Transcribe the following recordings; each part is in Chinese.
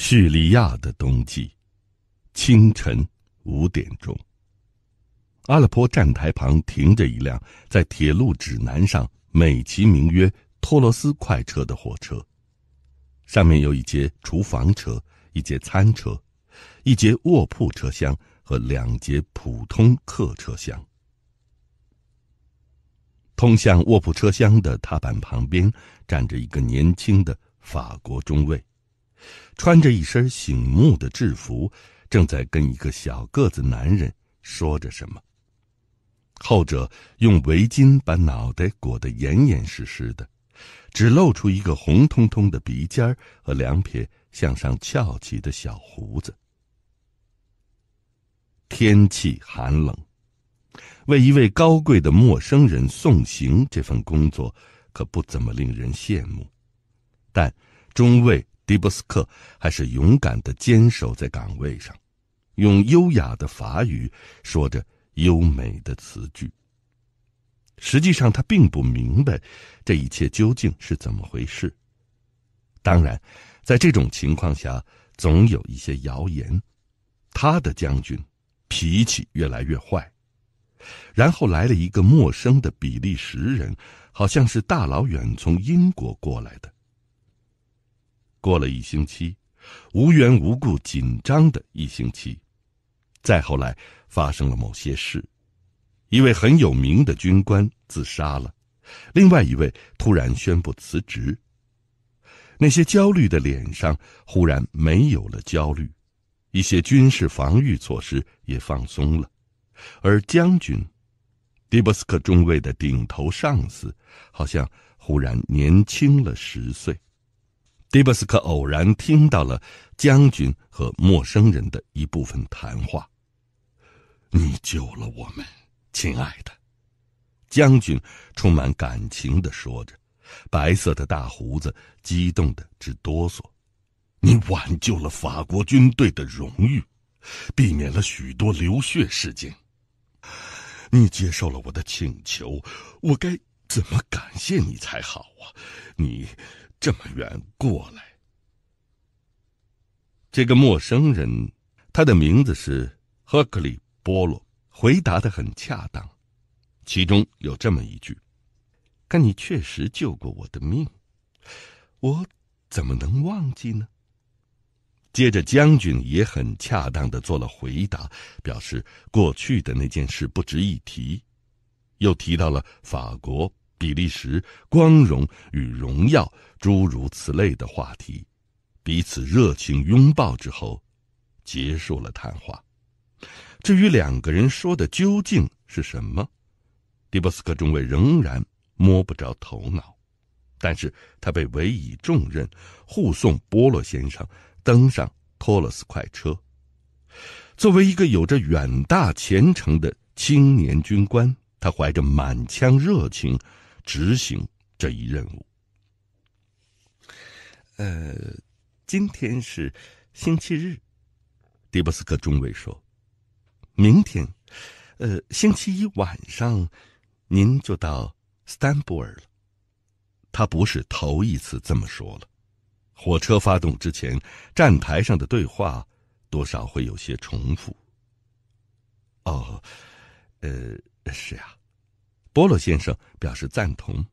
叙利亚的冬季，清晨五点钟。阿勒颇站台旁停着一辆在铁路指南上美其名曰“托罗斯快车”的火车，上面有一节厨房车、一节餐车、一节卧铺车厢和两节普通客车厢。通向卧铺车厢的踏板旁边站着一个年轻的法国中尉。穿着一身醒目的制服，正在跟一个小个子男人说着什么。后者用围巾把脑袋裹得严严实实的，只露出一个红彤彤的鼻尖和两撇向上翘起的小胡子。天气寒冷，为一位高贵的陌生人送行，这份工作可不怎么令人羡慕，但中尉。迪波斯克还是勇敢的坚守在岗位上，用优雅的法语说着优美的词句。实际上，他并不明白这一切究竟是怎么回事。当然，在这种情况下，总有一些谣言。他的将军脾气越来越坏，然后来了一个陌生的比利时人，好像是大老远从英国过来的。过了一星期，无缘无故紧张的一星期。再后来，发生了某些事：一位很有名的军官自杀了，另外一位突然宣布辞职。那些焦虑的脸上忽然没有了焦虑，一些军事防御措施也放松了，而将军——迪波斯克中尉的顶头上司，好像忽然年轻了十岁。迪布斯克偶然听到了将军和陌生人的一部分谈话。“你救了我们，亲爱的。”将军充满感情的说着，白色的大胡子激动的直哆嗦。“你挽救了法国军队的荣誉，避免了许多流血事件。你接受了我的请求，我该怎么感谢你才好啊？你。”这么远过来，这个陌生人，他的名字是赫克利波洛。回答的很恰当，其中有这么一句：“看你确实救过我的命，我怎么能忘记呢？”接着将军也很恰当的做了回答，表示过去的那件事不值一提，又提到了法国。比利时、光荣与荣耀，诸如此类的话题，彼此热情拥抱之后，结束了谈话。至于两个人说的究竟是什么，迪波斯克中尉仍然摸不着头脑。但是他被委以重任，护送波洛先生登上托勒斯快车。作为一个有着远大前程的青年军官，他怀着满腔热情。执行这一任务。呃，今天是星期日，迪布斯克中尉说：“明天，呃，星期一晚上，您就到斯坦布尔了。”他不是头一次这么说了。火车发动之前，站台上的对话多少会有些重复。哦，呃，是啊。波洛先生表示赞同。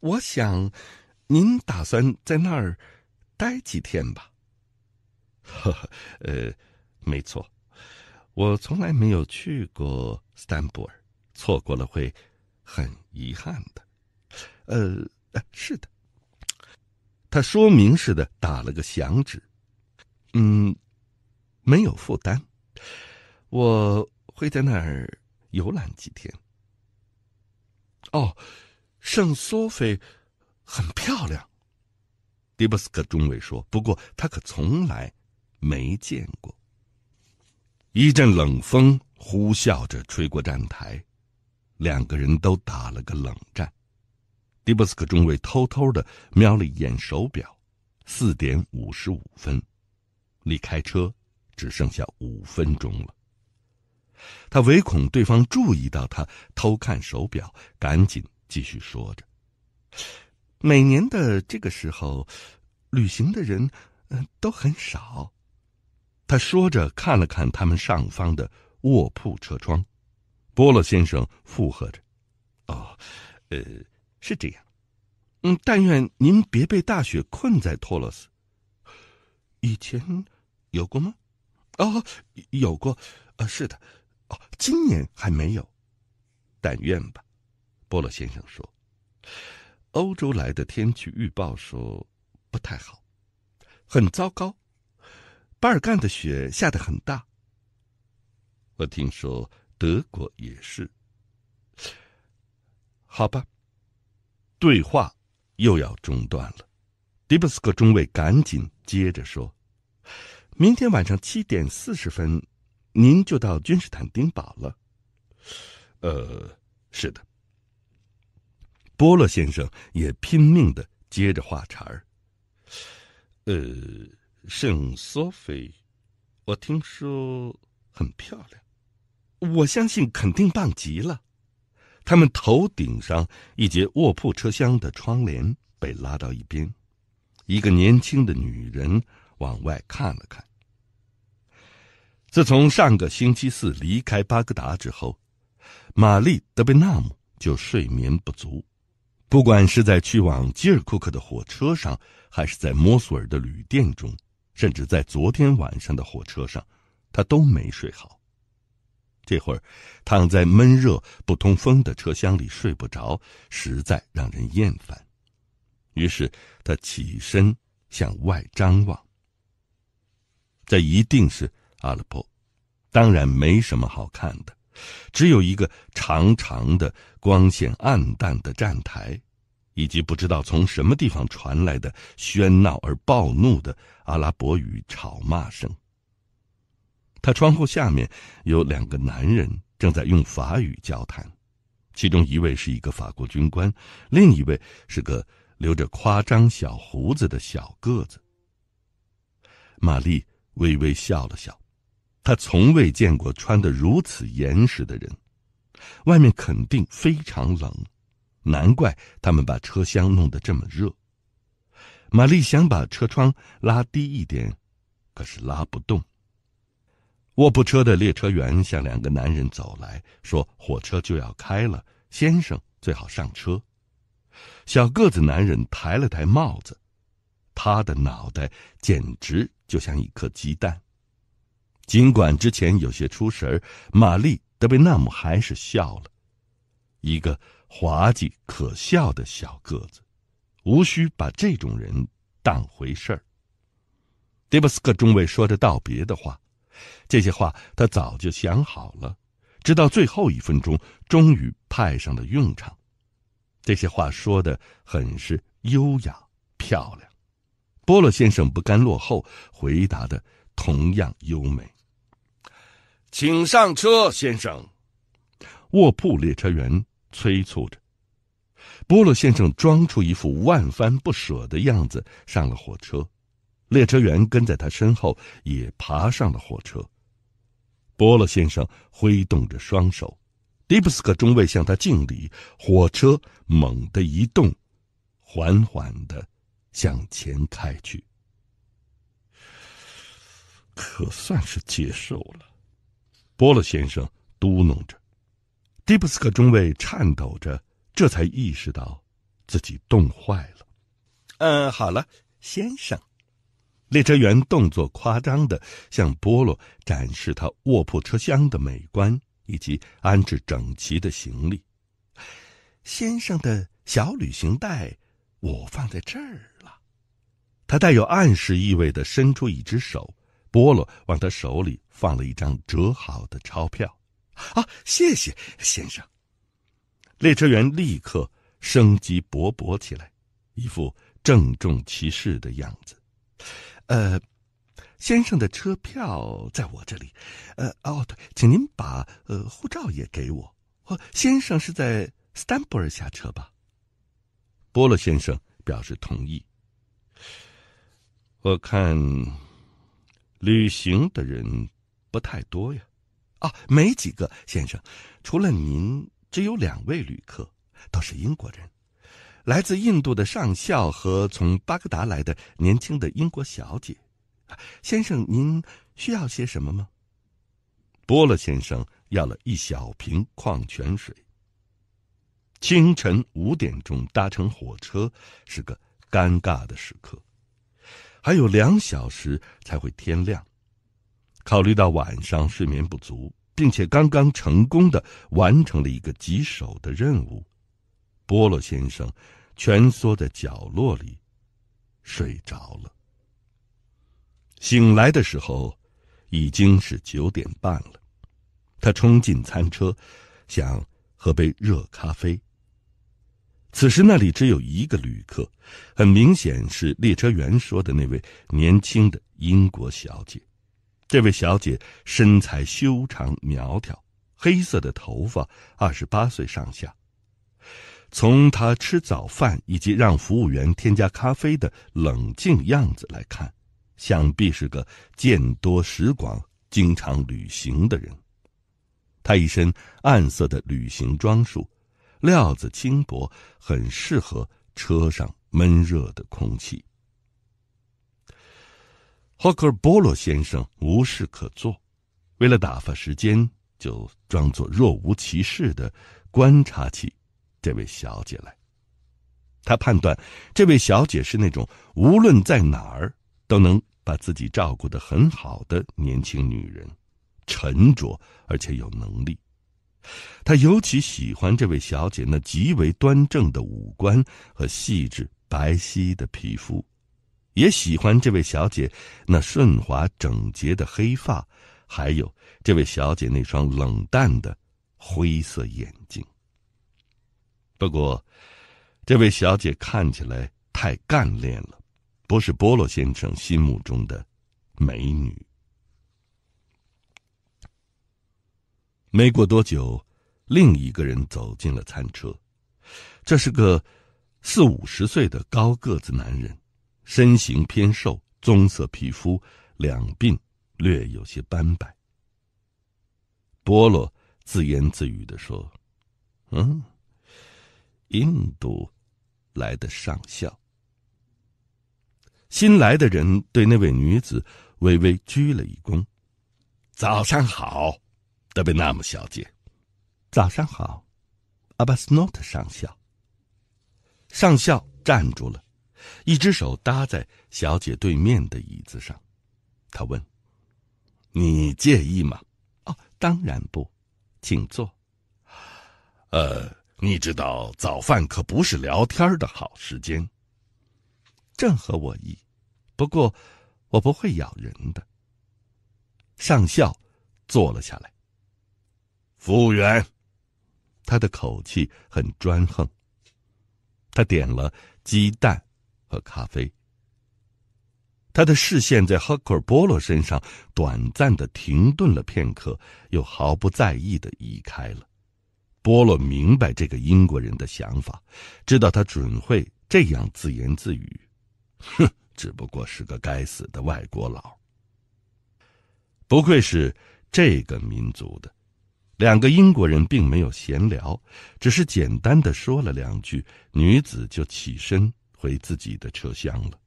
我想，您打算在那儿待几天吧？呵呵，呃，没错，我从来没有去过斯坦布尔，错过了会很遗憾的。呃，是的。他说明似的打了个响指。嗯，没有负担，我会在那儿游览几天。哦，圣索菲很漂亮。迪布斯克中尉说：“不过他可从来没见过。”一阵冷风呼啸着吹过站台，两个人都打了个冷战。迪布斯克中尉偷偷的瞄了一眼手表，四点五十五分，离开车只剩下五分钟了。他唯恐对方注意到他偷看手表，赶紧继续说着：“每年的这个时候，旅行的人，嗯，都很少。”他说着看了看他们上方的卧铺车窗。波洛先生附和着：“哦，呃，是这样。嗯，但愿您别被大雪困在托洛斯。以前有过吗？哦，有过。呃，是的。”哦，今年还没有，但愿吧。波洛先生说：“欧洲来的天气预报说不太好，很糟糕。巴尔干的雪下得很大。我听说德国也是。好吧。”对话又要中断了。迪布斯克中尉赶紧接着说：“明天晚上七点四十分。”您就到君士坦丁堡了，呃，是的。波洛先生也拼命的接着话茬儿，呃，圣索菲，我听说很漂亮，我相信肯定棒极了。他们头顶上一节卧铺车厢的窗帘被拉到一边，一个年轻的女人往外看了看。自从上个星期四离开巴格达之后，玛丽·德贝纳姆就睡眠不足。不管是在去往吉尔库克的火车上，还是在摩苏尔的旅店中，甚至在昨天晚上的火车上，他都没睡好。这会儿，躺在闷热、不通风的车厢里睡不着，实在让人厌烦。于是，他起身向外张望。这一定是。阿拉伯，当然没什么好看的，只有一个长长的、光线暗淡的站台，以及不知道从什么地方传来的喧闹而暴怒的阿拉伯语吵骂声。他窗户下面有两个男人正在用法语交谈，其中一位是一个法国军官，另一位是个留着夸张小胡子的小个子。玛丽微微笑了笑。他从未见过穿得如此严实的人，外面肯定非常冷，难怪他们把车厢弄得这么热。玛丽想把车窗拉低一点，可是拉不动。卧铺车的列车员向两个男人走来说：“火车就要开了，先生最好上车。”小个子男人抬了抬帽子，他的脑袋简直就像一颗鸡蛋。尽管之前有些出神玛丽·德贝纳姆还是笑了，一个滑稽可笑的小个子，无需把这种人当回事儿。迪布斯克中尉说着道别的话，这些话他早就想好了，直到最后一分钟，终于派上了用场。这些话说的很是优雅漂亮，波洛先生不甘落后，回答的同样优美。请上车，先生。卧铺列车员催促着。波洛先生装出一副万般不舍的样子上了火车，列车员跟在他身后也爬上了火车。波洛先生挥动着双手，迪布斯克中尉向他敬礼。火车猛地一动，缓缓的向前开去。可算是接受了。波洛先生嘟哝着，迪布斯克中尉颤抖着，这才意识到自己冻坏了。嗯，好了，先生，列车员动作夸张地向波洛展示他卧铺车厢的美观以及安置整齐的行李。先生的小旅行袋，我放在这儿了。他带有暗示意味地伸出一只手。波洛往他手里放了一张折好的钞票，啊，谢谢，先生。列车员立刻生机勃勃起来，一副郑重其事的样子。呃，先生的车票在我这里。呃，哦，对，请您把呃护照也给我。先生是在斯坦布尔下车吧？波洛先生表示同意。我看。旅行的人不太多呀，啊，没几个先生，除了您，只有两位旅客，都是英国人，来自印度的上校和从巴格达来的年轻的英国小姐。先生，您需要些什么吗？波勒先生要了一小瓶矿泉水。清晨五点钟搭乘火车是个尴尬的时刻。还有两小时才会天亮。考虑到晚上睡眠不足，并且刚刚成功的完成了一个棘手的任务，波洛先生蜷缩在角落里睡着了。醒来的时候已经是九点半了，他冲进餐车，想喝杯热咖啡。此时那里只有一个旅客，很明显是列车员说的那位年轻的英国小姐。这位小姐身材修长苗条，黑色的头发，二十八岁上下。从她吃早饭以及让服务员添加咖啡的冷静样子来看，想必是个见多识广、经常旅行的人。她一身暗色的旅行装束。料子轻薄，很适合车上闷热的空气。霍克波罗先生无事可做，为了打发时间，就装作若无其事的观察起这位小姐来。他判断，这位小姐是那种无论在哪儿都能把自己照顾的很好的年轻女人，沉着而且有能力。他尤其喜欢这位小姐那极为端正的五官和细致白皙的皮肤，也喜欢这位小姐那顺滑整洁的黑发，还有这位小姐那双冷淡的灰色眼睛。不过，这位小姐看起来太干练了，不是波洛先生心目中的美女。没过多久，另一个人走进了餐车。这是个四五十岁的高个子男人，身形偏瘦，棕色皮肤，两鬓略有些斑白。波罗自言自语的说：“嗯，印度来的上校。”新来的人对那位女子微微鞠了一躬：“早上好。”德贝纳姆小姐，早上好，阿巴斯诺特上校。上校站住了，一只手搭在小姐对面的椅子上，他问：“你介意吗？”“哦，当然不，请坐。”“呃，你知道早饭可不是聊天的好时间。”“正合我意，不过我不会咬人的。”上校坐了下来。服务员，他的口气很专横。他点了鸡蛋和咖啡。他的视线在哈克尔·波罗身上短暂的停顿了片刻，又毫不在意的移开了。波洛明白这个英国人的想法，知道他准会这样自言自语：“哼，只不过是个该死的外国佬。”不愧是这个民族的。两个英国人并没有闲聊，只是简单的说了两句，女子就起身回自己的车厢了。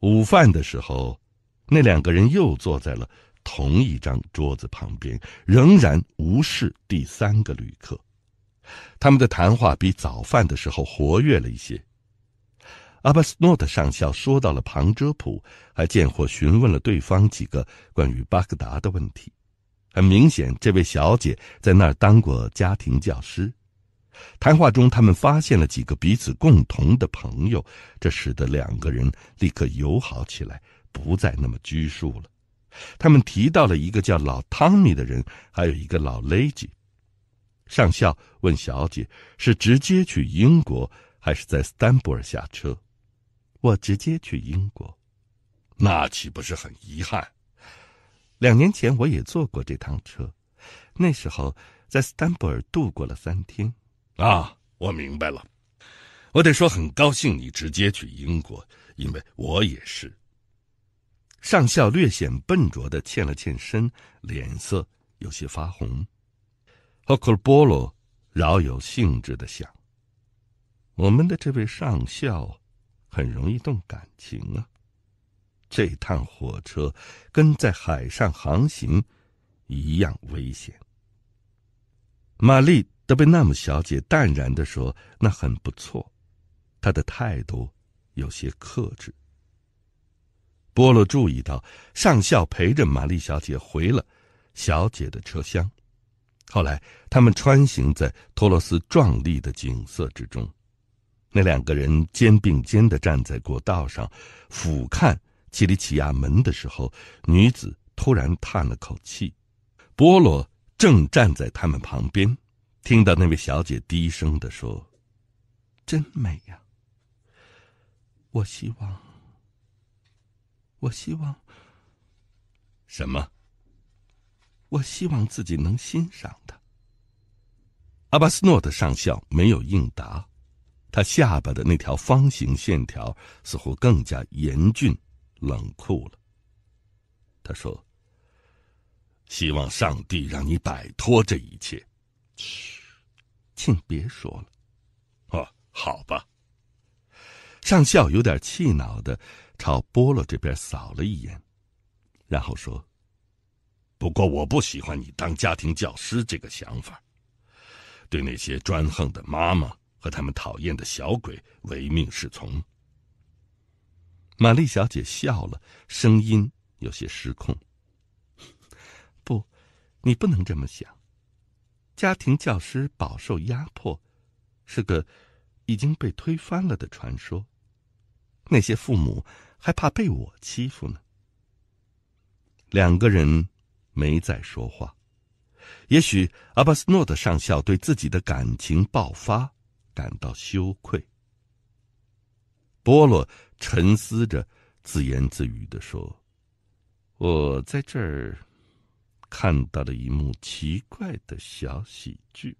午饭的时候，那两个人又坐在了同一张桌子旁边，仍然无视第三个旅客。他们的谈话比早饭的时候活跃了一些。阿巴斯诺特上校说到了旁遮普，还见或询问了对方几个关于巴格达的问题。很明显，这位小姐在那儿当过家庭教师。谈话中，他们发现了几个彼此共同的朋友，这使得两个人立刻友好起来，不再那么拘束了。他们提到了一个叫老汤米的人，还有一个老 Lady。上校问小姐是直接去英国，还是在斯丹布尔下车？我直接去英国，那岂不是很遗憾？两年前我也坐过这趟车，那时候在斯坦布尔度过了三天。啊，我明白了。我得说很高兴你直接去英国，因为我也是。上校略显笨拙的欠了欠身，脸色有些发红。赫克波罗饶有兴致的想：我们的这位上校很容易动感情啊。这趟火车跟在海上航行一样危险。”玛丽·德贝纳姆小姐淡然地说，“那很不错。”她的态度有些克制。波洛注意到，上校陪着玛丽小姐回了小姐的车厢。后来，他们穿行在托洛斯壮丽的景色之中。那两个人肩并肩的站在过道上，俯瞰。基里奇亚门的时候，女子突然叹了口气。波罗正站在他们旁边，听到那位小姐低声的说：“真美呀！我希望，我希望什么？我希望自己能欣赏它。”阿巴斯诺德上校没有应答，他下巴的那条方形线条似乎更加严峻。冷酷了，他说：“希望上帝让你摆脱这一切。”嘘，请别说了。哦，好吧。上校有点气恼的朝波洛这边扫了一眼，然后说：“不过我不喜欢你当家庭教师这个想法，对那些专横的妈妈和他们讨厌的小鬼唯命是从。”玛丽小姐笑了，声音有些失控。不，你不能这么想。家庭教师饱受压迫，是个已经被推翻了的传说。那些父母还怕被我欺负呢。两个人没再说话。也许阿巴斯诺德上校对自己的感情爆发感到羞愧。波洛。沉思着，自言自语的说：“我在这儿看到了一幕奇怪的小喜剧。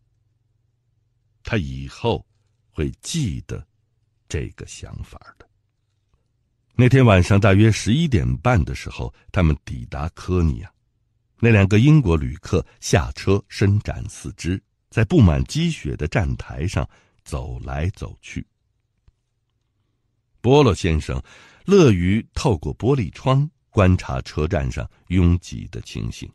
他以后会记得这个想法的。”那天晚上大约十一点半的时候，他们抵达科尼亚，那两个英国旅客下车，伸展四肢，在布满积雪的站台上走来走去。波洛先生乐于透过玻璃窗观察车站上拥挤的情形。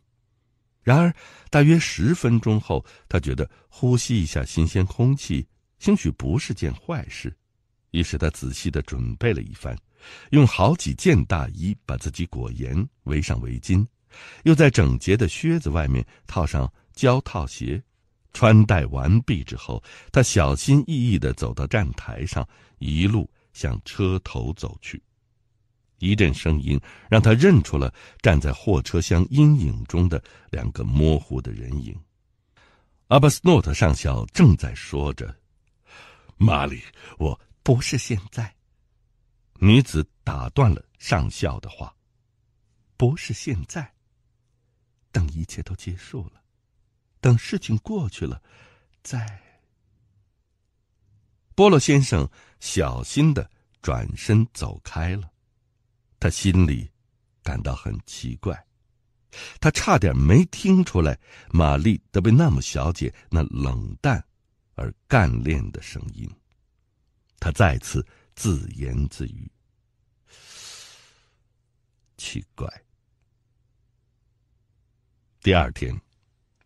然而，大约十分钟后，他觉得呼吸一下新鲜空气，兴许不是件坏事。于是，他仔细地准备了一番，用好几件大衣把自己裹严，围上围巾，又在整洁的靴子外面套上胶套鞋。穿戴完毕之后，他小心翼翼地走到站台上，一路。向车头走去，一阵声音让他认出了站在货车厢阴影中的两个模糊的人影。阿巴斯诺特上校正在说着：“玛丽，我不是现在。”女子打断了上校的话：“不是现在。等一切都结束了，等事情过去了，再。”波洛先生小心的转身走开了，他心里感到很奇怪，他差点没听出来玛丽德贝纳姆小姐那冷淡而干练的声音。他再次自言自语：“奇怪。”第二天，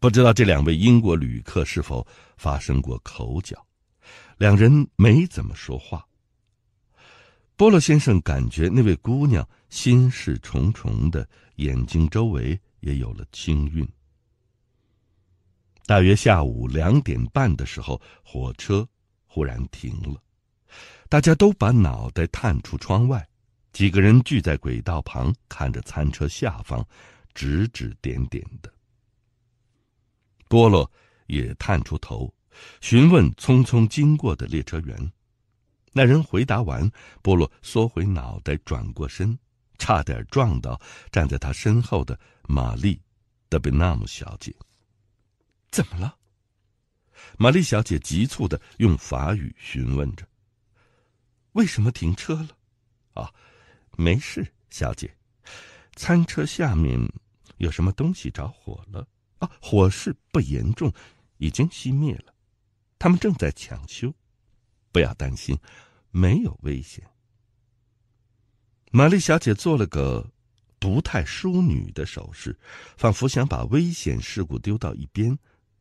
不知道这两位英国旅客是否发生过口角。两人没怎么说话。波洛先生感觉那位姑娘心事重重，的眼睛周围也有了青晕。大约下午两点半的时候，火车忽然停了，大家都把脑袋探出窗外，几个人聚在轨道旁，看着餐车下方，指指点点的。波洛也探出头。询问匆匆经过的列车员，那人回答完，波洛缩回脑袋，转过身，差点撞到站在他身后的玛丽·德贝纳姆小姐。怎么了？玛丽小姐急促的用法语询问着：“为什么停车了？”“啊，没事，小姐。餐车下面有什么东西着火了？啊，火势不严重，已经熄灭了。”他们正在抢修，不要担心，没有危险。玛丽小姐做了个不太淑女的手势，仿佛想把危险事故丢到一边，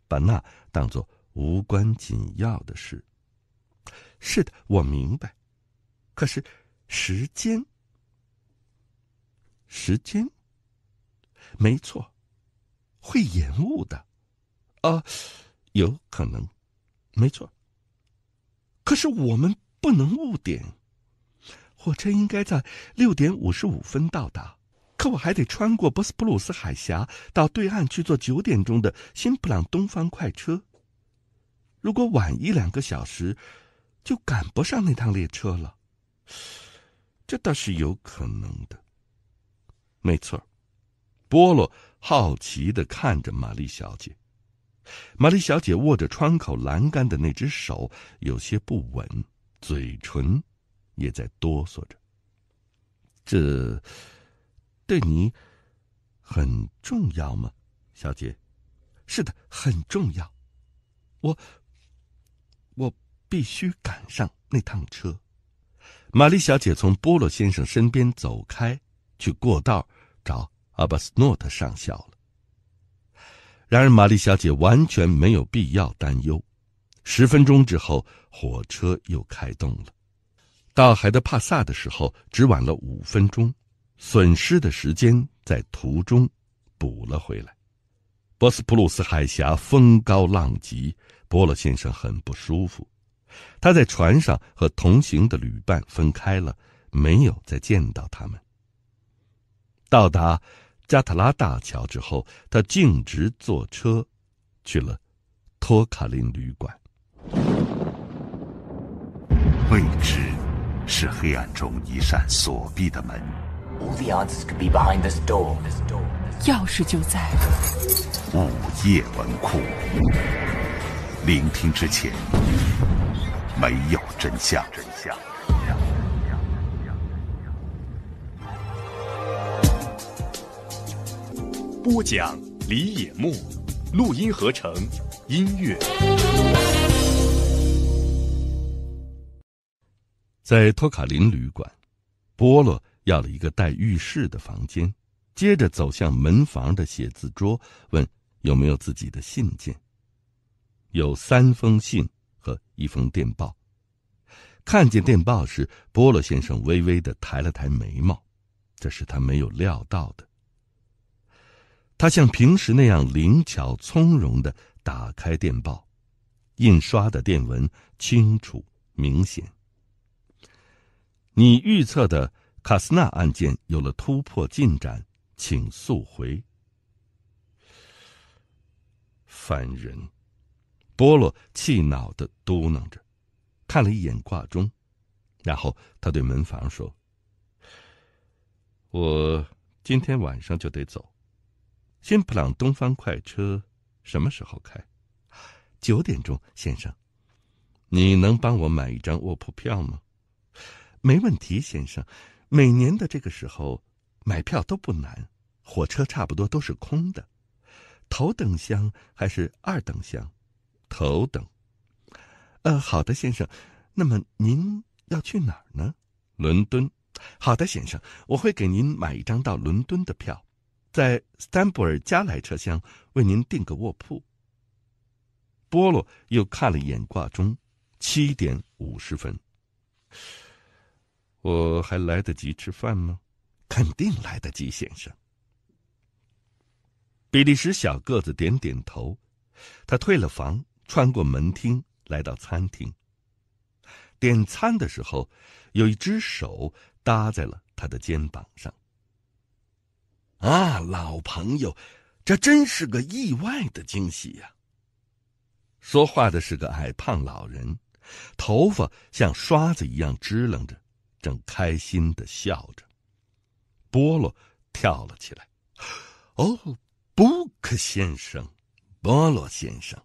把那当作无关紧要的事。是的，我明白。可是，时间，时间，没错，会延误的，啊，有可能。没错。可是我们不能误点，火车应该在六点五十五分到达。可我还得穿过博斯普鲁斯海峡到对岸去坐九点钟的新布朗东方快车。如果晚一两个小时，就赶不上那趟列车了。这倒是有可能的。没错，波洛好奇的看着玛丽小姐。玛丽小姐握着窗口栏杆的那只手有些不稳，嘴唇也在哆嗦着。这对你很重要吗，小姐？是的，很重要。我我必须赶上那趟车。玛丽小姐从波洛先生身边走开，去过道找阿巴斯诺特上校了。然而，玛丽小姐完全没有必要担忧。十分钟之后，火车又开动了。到海德帕萨的时候，只晚了五分钟，损失的时间在途中补了回来。博斯普鲁斯海峡风高浪急，波洛先生很不舒服。他在船上和同行的旅伴分开了，没有再见到他们。到达。加特拉大桥之后，他径直坐车，去了托卡林旅馆。未知，是黑暗中一扇锁闭的门。All the answers could be behind this door. This door. 钥匙就在午夜文库。聆听之前，没有真相。播讲李野墨，录音合成音乐。在托卡林旅馆，波洛要了一个带浴室的房间，接着走向门房的写字桌，问有没有自己的信件。有三封信和一封电报。看见电报时，波洛先生微微的抬了抬眉毛，这是他没有料到的。他像平时那样灵巧从容的打开电报，印刷的电文清楚明显。你预测的卡斯纳案件有了突破进展，请速回。烦人！波洛气恼的嘟囔着，看了一眼挂钟，然后他对门房说：“我今天晚上就得走。”新普朗东方快车什么时候开？九点钟，先生。你能帮我买一张卧铺票吗？没问题，先生。每年的这个时候，买票都不难，火车差不多都是空的。头等箱还是二等箱？头等。呃，好的，先生。那么您要去哪儿呢？伦敦。好的，先生，我会给您买一张到伦敦的票。在斯坦布尔加莱车厢为您订个卧铺。波洛又看了一眼挂钟，七点五十分。我还来得及吃饭吗？肯定来得及，先生。比利时小个子点点头，他退了房，穿过门厅来到餐厅。点餐的时候，有一只手搭在了他的肩膀上。啊，老朋友，这真是个意外的惊喜呀！说话的是个矮胖老人，头发像刷子一样支棱着，正开心的笑着。波洛跳了起来。哦，布克先生，波罗先生。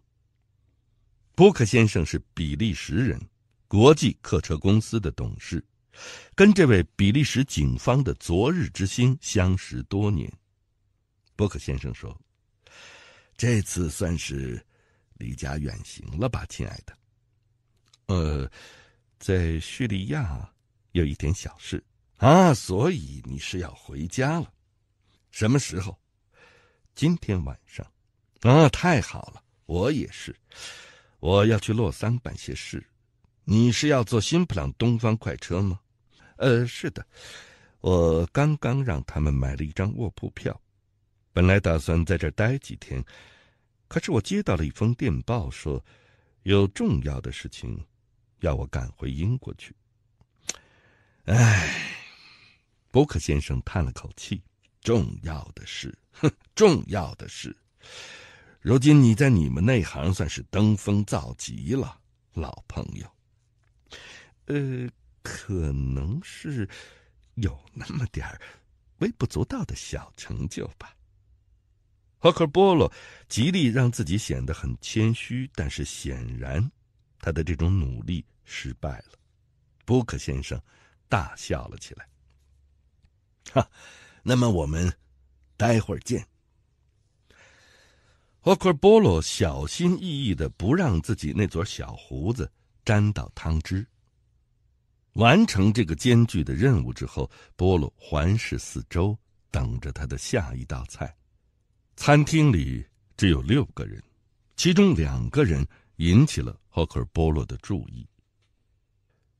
布克先生是比利时人，国际客车公司的董事。跟这位比利时警方的“昨日之星”相识多年，伯克先生说：“这次算是离家远行了吧，亲爱的？”“呃，在叙利亚有一点小事啊，所以你是要回家了。什么时候？今天晚上？啊，太好了！我也是，我要去洛桑办些事。你是要坐新普朗东方快车吗？”呃，是的，我刚刚让他们买了一张卧铺票，本来打算在这儿待几天，可是我接到了一封电报，说有重要的事情要我赶回英国去。哎，伯克先生叹了口气：“重要的事，哼，重要的事。如今你在你们那行算是登峰造极了，老朋友。”呃。可能是有那么点儿微不足道的小成就吧。赫克波罗极力让自己显得很谦虚，但是显然他的这种努力失败了。布克先生大笑了起来：“哈，那么我们待会儿见。”赫克波罗小心翼翼的不让自己那撮小胡子沾到汤汁。完成这个艰巨的任务之后，波洛环视四周，等着他的下一道菜。餐厅里只有六个人，其中两个人引起了霍克尔·波洛的注意。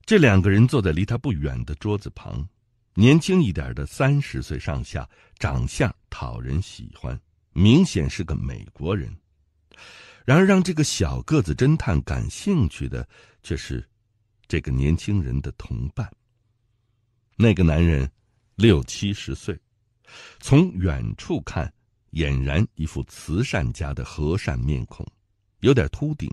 这两个人坐在离他不远的桌子旁，年轻一点的，三十岁上下，长相讨人喜欢，明显是个美国人。然而，让这个小个子侦探感兴趣的却是。这个年轻人的同伴。那个男人，六七十岁，从远处看，俨然一副慈善家的和善面孔，有点秃顶，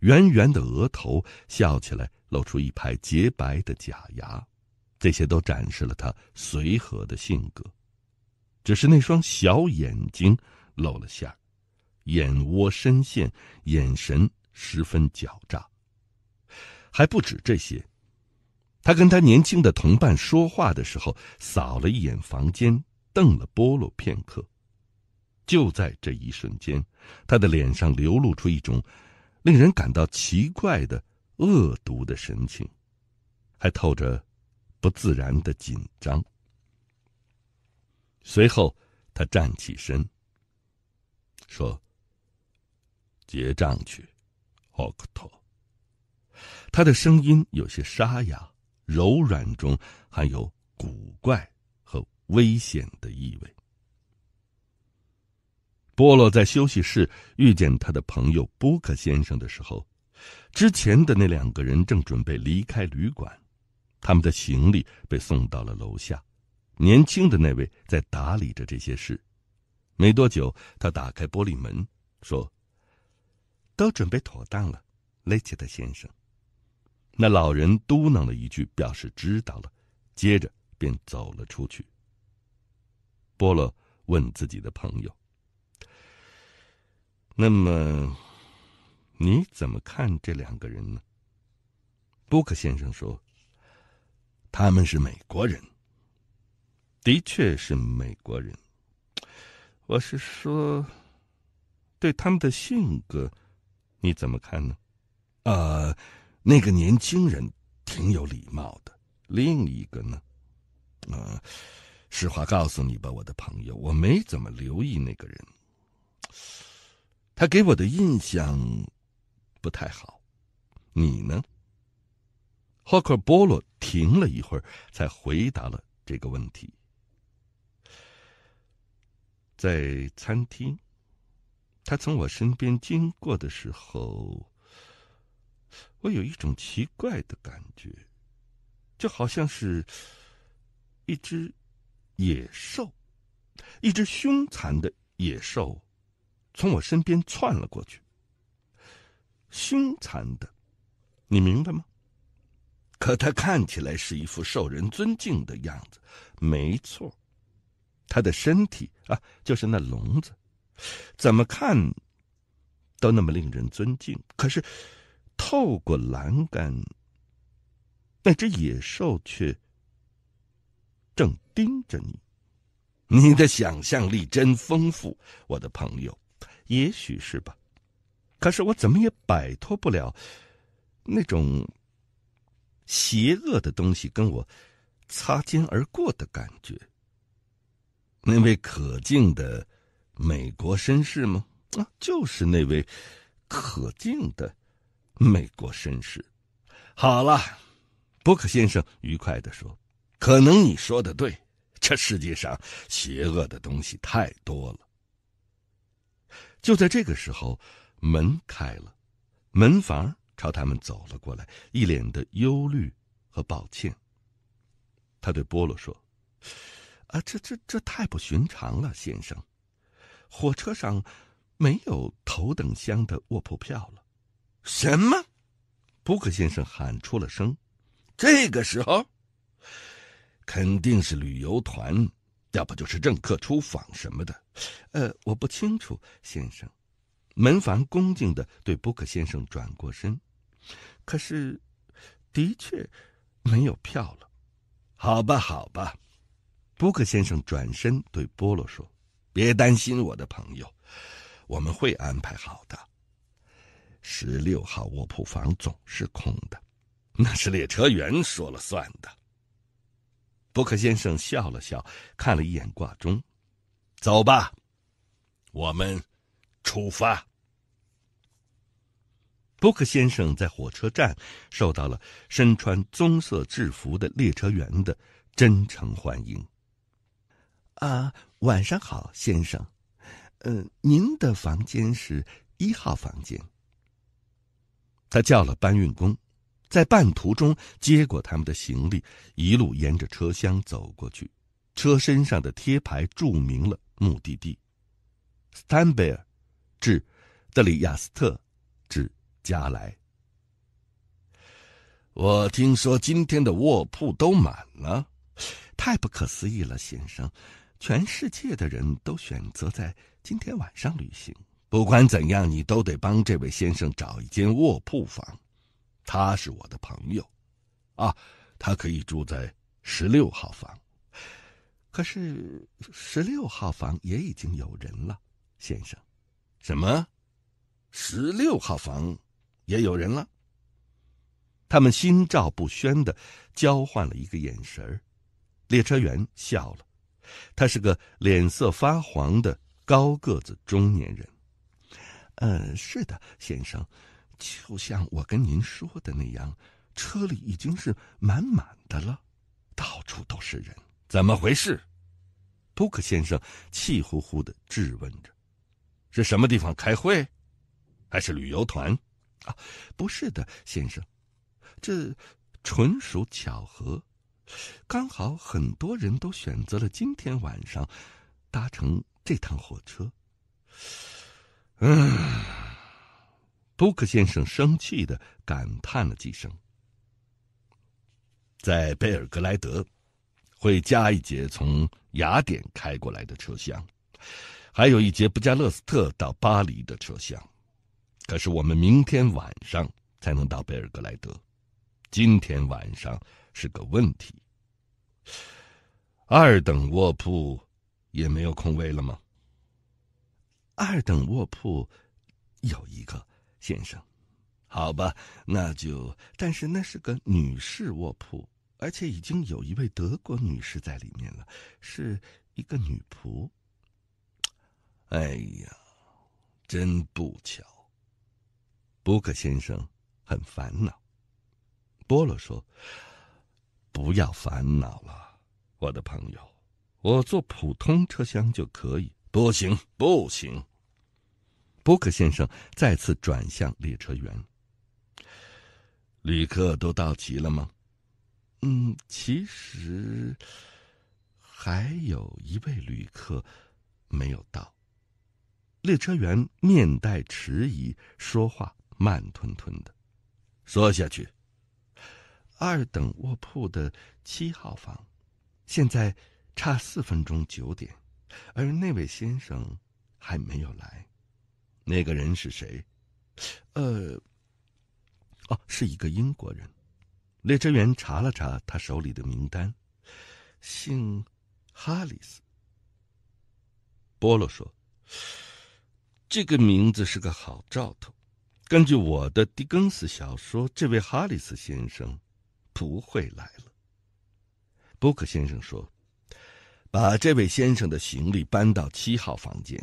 圆圆的额头，笑起来露出一排洁白的假牙，这些都展示了他随和的性格。只是那双小眼睛露了馅，眼窝深陷，眼神十分狡诈。还不止这些，他跟他年轻的同伴说话的时候，扫了一眼房间，瞪了波洛片刻。就在这一瞬间，他的脸上流露出一种令人感到奇怪的恶毒的神情，还透着不自然的紧张。随后，他站起身，说：“结账去，奥克托。”他的声音有些沙哑，柔软中含有古怪和危险的意味。波洛在休息室遇见他的朋友布克先生的时候，之前的那两个人正准备离开旅馆，他们的行李被送到了楼下，年轻的那位在打理着这些事。没多久，他打开玻璃门，说：“都准备妥当了，雷切特先生。”那老人嘟囔了一句，表示知道了，接着便走了出去。波洛问自己的朋友：“那么，你怎么看这两个人呢？”布克先生说：“他们是美国人，的确是美国人。我是说，对他们的性格，你怎么看呢？”啊。那个年轻人挺有礼貌的。另一个呢？啊，实话告诉你吧，我的朋友，我没怎么留意那个人，他给我的印象不太好。你呢？霍克波罗停了一会儿，才回答了这个问题。在餐厅，他从我身边经过的时候。我有一种奇怪的感觉，就好像是一只野兽，一只凶残的野兽，从我身边窜了过去。凶残的，你明白吗？可他看起来是一副受人尊敬的样子。没错，他的身体啊，就是那笼子，怎么看都那么令人尊敬。可是。透过栏杆，那只野兽却正盯着你。你的想象力真丰富，我的朋友。也许是吧，可是我怎么也摆脱不了那种邪恶的东西跟我擦肩而过的感觉。那位可敬的美国绅士吗？啊，就是那位可敬的。美国绅士，好了，波克先生愉快地说：“可能你说的对，这世界上邪恶的东西太多了。”就在这个时候，门开了，门房朝他们走了过来，一脸的忧虑和抱歉。他对波洛说：“啊，这这这太不寻常了，先生，火车上没有头等箱的卧铺票了。”什么？布克先生喊出了声。这个时候，肯定是旅游团，要不就是政客出访什么的。呃，我不清楚，先生。门凡恭敬的对布克先生转过身。可是，的确，没有票了。好吧，好吧。布克先生转身对波罗说：“别担心，我的朋友，我们会安排好的。”十六号卧铺房总是空的，那是列车员说了算的。布克先生笑了笑，看了一眼挂钟：“走吧，我们出发。”布克先生在火车站受到了身穿棕色制服的列车员的真诚欢迎。啊，晚上好，先生。嗯，您的房间是一号房间。他叫了搬运工，在半途中接过他们的行李，一路沿着车厢走过去。车身上的贴牌注明了目的地：斯坦贝尔至德里亚斯特至加莱。我听说今天的卧铺都满了，太不可思议了，先生！全世界的人都选择在今天晚上旅行。不管怎样，你都得帮这位先生找一间卧铺房。他是我的朋友，啊，他可以住在十六号房。可是十六号房也已经有人了，先生。什么？十六号房也有人了？他们心照不宣的交换了一个眼神儿。列车员笑了，他是个脸色发黄的高个子中年人。嗯，是的，先生，就像我跟您说的那样，车里已经是满满的了，到处都是人。怎么回事？布克先生气呼呼地质问着：“是什么地方开会，还是旅游团？”啊，不是的，先生，这纯属巧合，刚好很多人都选择了今天晚上搭乘这趟火车。嗯，布克先生生气的感叹了几声。在贝尔格莱德，会加一节从雅典开过来的车厢，还有一节布加勒斯特到巴黎的车厢。可是我们明天晚上才能到贝尔格莱德，今天晚上是个问题。二等卧铺也没有空位了吗？二等卧铺有一个，先生，好吧，那就，但是那是个女士卧铺，而且已经有一位德国女士在里面了，是一个女仆。哎呀，真不巧。布克先生很烦恼。波罗说：“不要烦恼了，我的朋友，我坐普通车厢就可以。”不行，不行。伯克先生再次转向列车员：“旅客都到齐了吗？”“嗯，其实还有一位旅客没有到。”列车员面带迟疑，说话慢吞吞的：“说下去。”“二等卧铺的七号房，现在差四分钟，九点。”而那位先生还没有来，那个人是谁？呃，哦，是一个英国人。列车员查了查他手里的名单，姓哈里斯。波洛说：“这个名字是个好兆头。根据我的狄更斯小说，这位哈里斯先生不会来了。”波克先生说。把这位先生的行李搬到七号房间。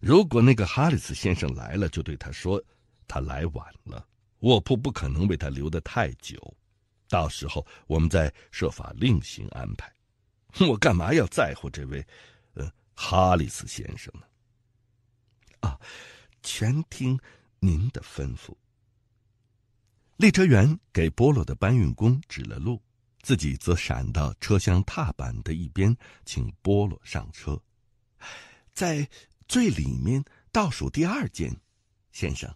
如果那个哈里斯先生来了，就对他说，他来晚了，卧铺不可能为他留得太久。到时候我们再设法另行安排。我干嘛要在乎这位，呃，哈里斯先生呢？啊，全听您的吩咐。列车员给波洛的搬运工指了路。自己则闪到车厢踏板的一边，请波罗上车，在最里面倒数第二间，先生。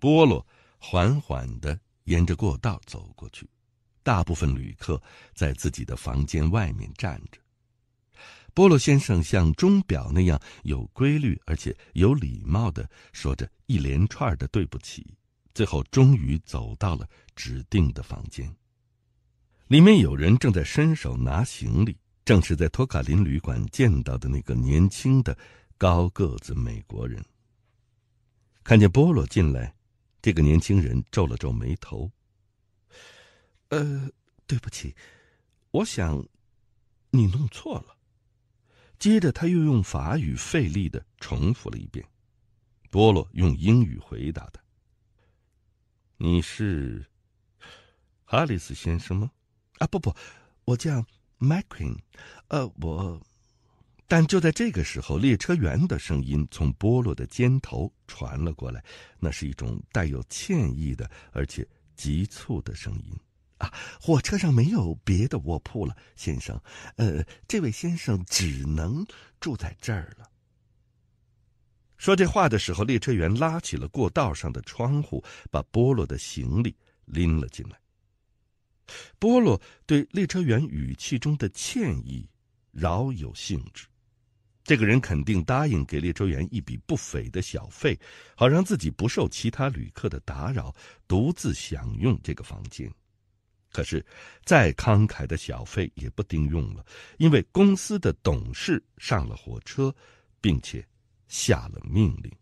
波罗缓缓的沿着过道走过去，大部分旅客在自己的房间外面站着。波罗先生像钟表那样有规律而且有礼貌的说着一连串的对不起，最后终于走到了指定的房间。里面有人正在伸手拿行李，正是在托卡林旅馆见到的那个年轻的高个子美国人。看见波罗进来，这个年轻人皱了皱眉头。呃，对不起，我想，你弄错了。接着他又用法语费力的重复了一遍。波罗用英语回答他：“你是哈里斯先生吗？”啊不不，我叫 m a c r u n 呃我。但就在这个时候，列车员的声音从波洛的肩头传了过来，那是一种带有歉意的而且急促的声音。啊，火车上没有别的卧铺了，先生。呃，这位先生只能住在这儿了。说这话的时候，列车员拉起了过道上的窗户，把波洛的行李拎了进来。波洛对列车员语气中的歉意饶有兴致。这个人肯定答应给列车员一笔不菲的小费，好让自己不受其他旅客的打扰，独自享用这个房间。可是，再慷慨的小费也不顶用了，因为公司的董事上了火车，并且下了命令。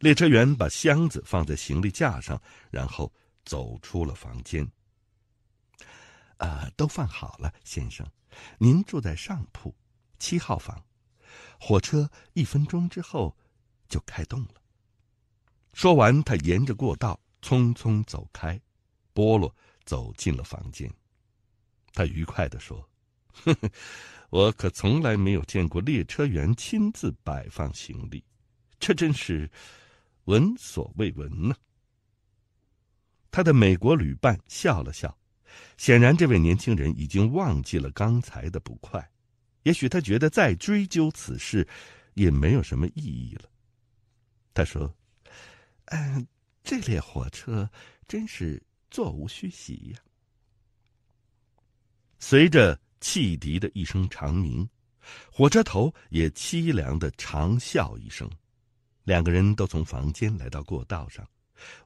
列车员把箱子放在行李架上，然后。走出了房间。呃，都放好了，先生，您住在上铺七号房，火车一分钟之后就开动了。说完，他沿着过道匆匆走开。波洛走进了房间，他愉快地说：“呵 呵，我可从来没有见过列车员亲自摆放行李，这真是闻所未闻呢。”他的美国旅伴笑了笑，显然这位年轻人已经忘记了刚才的不快，也许他觉得再追究此事也没有什么意义了。他说：“嗯，这列火车真是座无虚席呀。”随着汽笛的一声长鸣，火车头也凄凉的长啸一声，两个人都从房间来到过道上。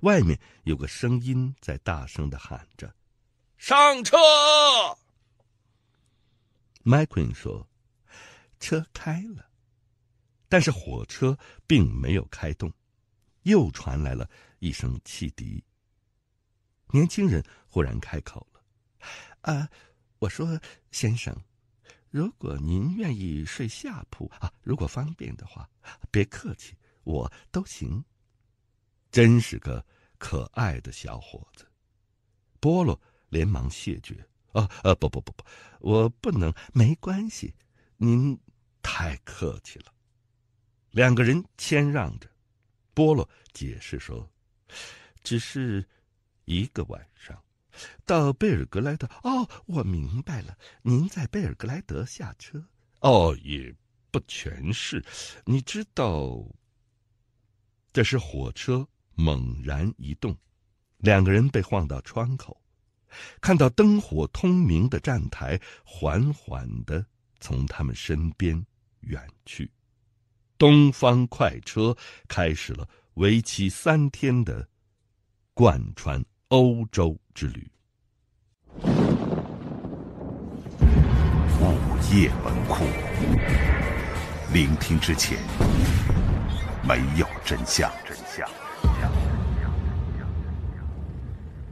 外面有个声音在大声的喊着：“上车！”迈克林说：“车开了，但是火车并没有开动。”又传来了一声汽笛。年轻人忽然开口了：“啊，我说先生，如果您愿意睡下铺啊，如果方便的话，别客气，我都行。”真是个可爱的小伙子，波洛连忙谢绝。啊啊，不不不不，我不能，没关系，您太客气了。两个人谦让着，波洛解释说：“只是一个晚上，到贝尔格莱德。哦，我明白了，您在贝尔格莱德下车。哦，也不全是，你知道，这是火车。”猛然一动，两个人被晃到窗口，看到灯火通明的站台缓缓地从他们身边远去。东方快车开始了为期三天的贯穿欧洲之旅。午夜门库，聆听之前没有真相。真相。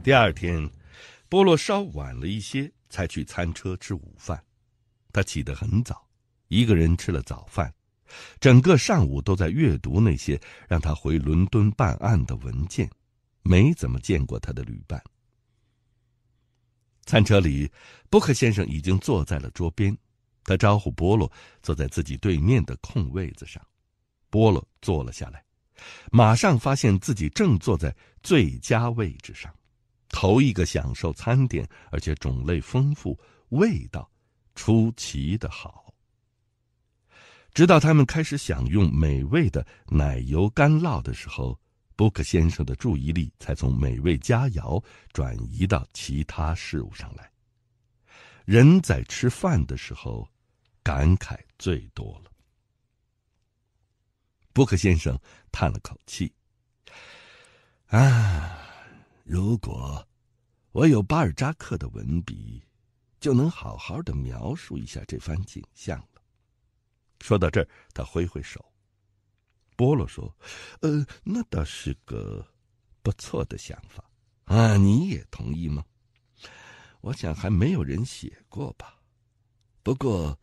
第二天，波洛稍晚了一些才去餐车吃午饭。他起得很早，一个人吃了早饭，整个上午都在阅读那些让他回伦敦办案的文件，没怎么见过他的旅伴。餐车里，波克先生已经坐在了桌边，他招呼波洛坐在自己对面的空位子上。波洛坐了下来，马上发现自己正坐在最佳位置上。头一个享受餐点，而且种类丰富，味道出奇的好。直到他们开始享用美味的奶油干酪的时候，布克先生的注意力才从美味佳肴转移到其他事物上来。人在吃饭的时候，感慨最多了。布克先生叹了口气：“啊。”如果我有巴尔扎克的文笔，就能好好的描述一下这番景象了。说到这儿，他挥挥手。波洛说：“呃，那倒是个不错的想法啊，你也同意吗？我想还没有人写过吧。不过，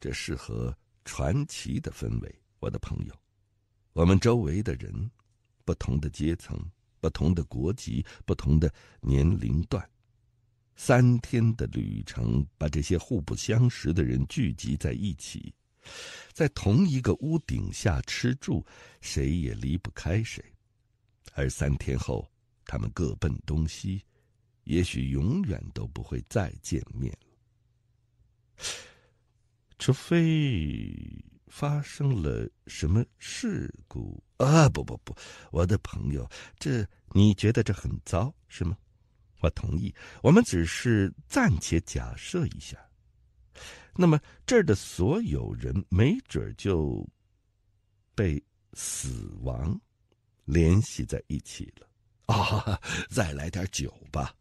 这适合传奇的氛围，我的朋友。我们周围的人，不同的阶层。”不同的国籍，不同的年龄段，三天的旅程把这些互不相识的人聚集在一起，在同一个屋顶下吃住，谁也离不开谁。而三天后，他们各奔东西，也许永远都不会再见面了，除非……发生了什么事故？啊，不不不，我的朋友，这你觉得这很糟是吗？我同意，我们只是暂且假设一下。那么这儿的所有人，没准就被死亡联系在一起了。啊，再来点酒吧！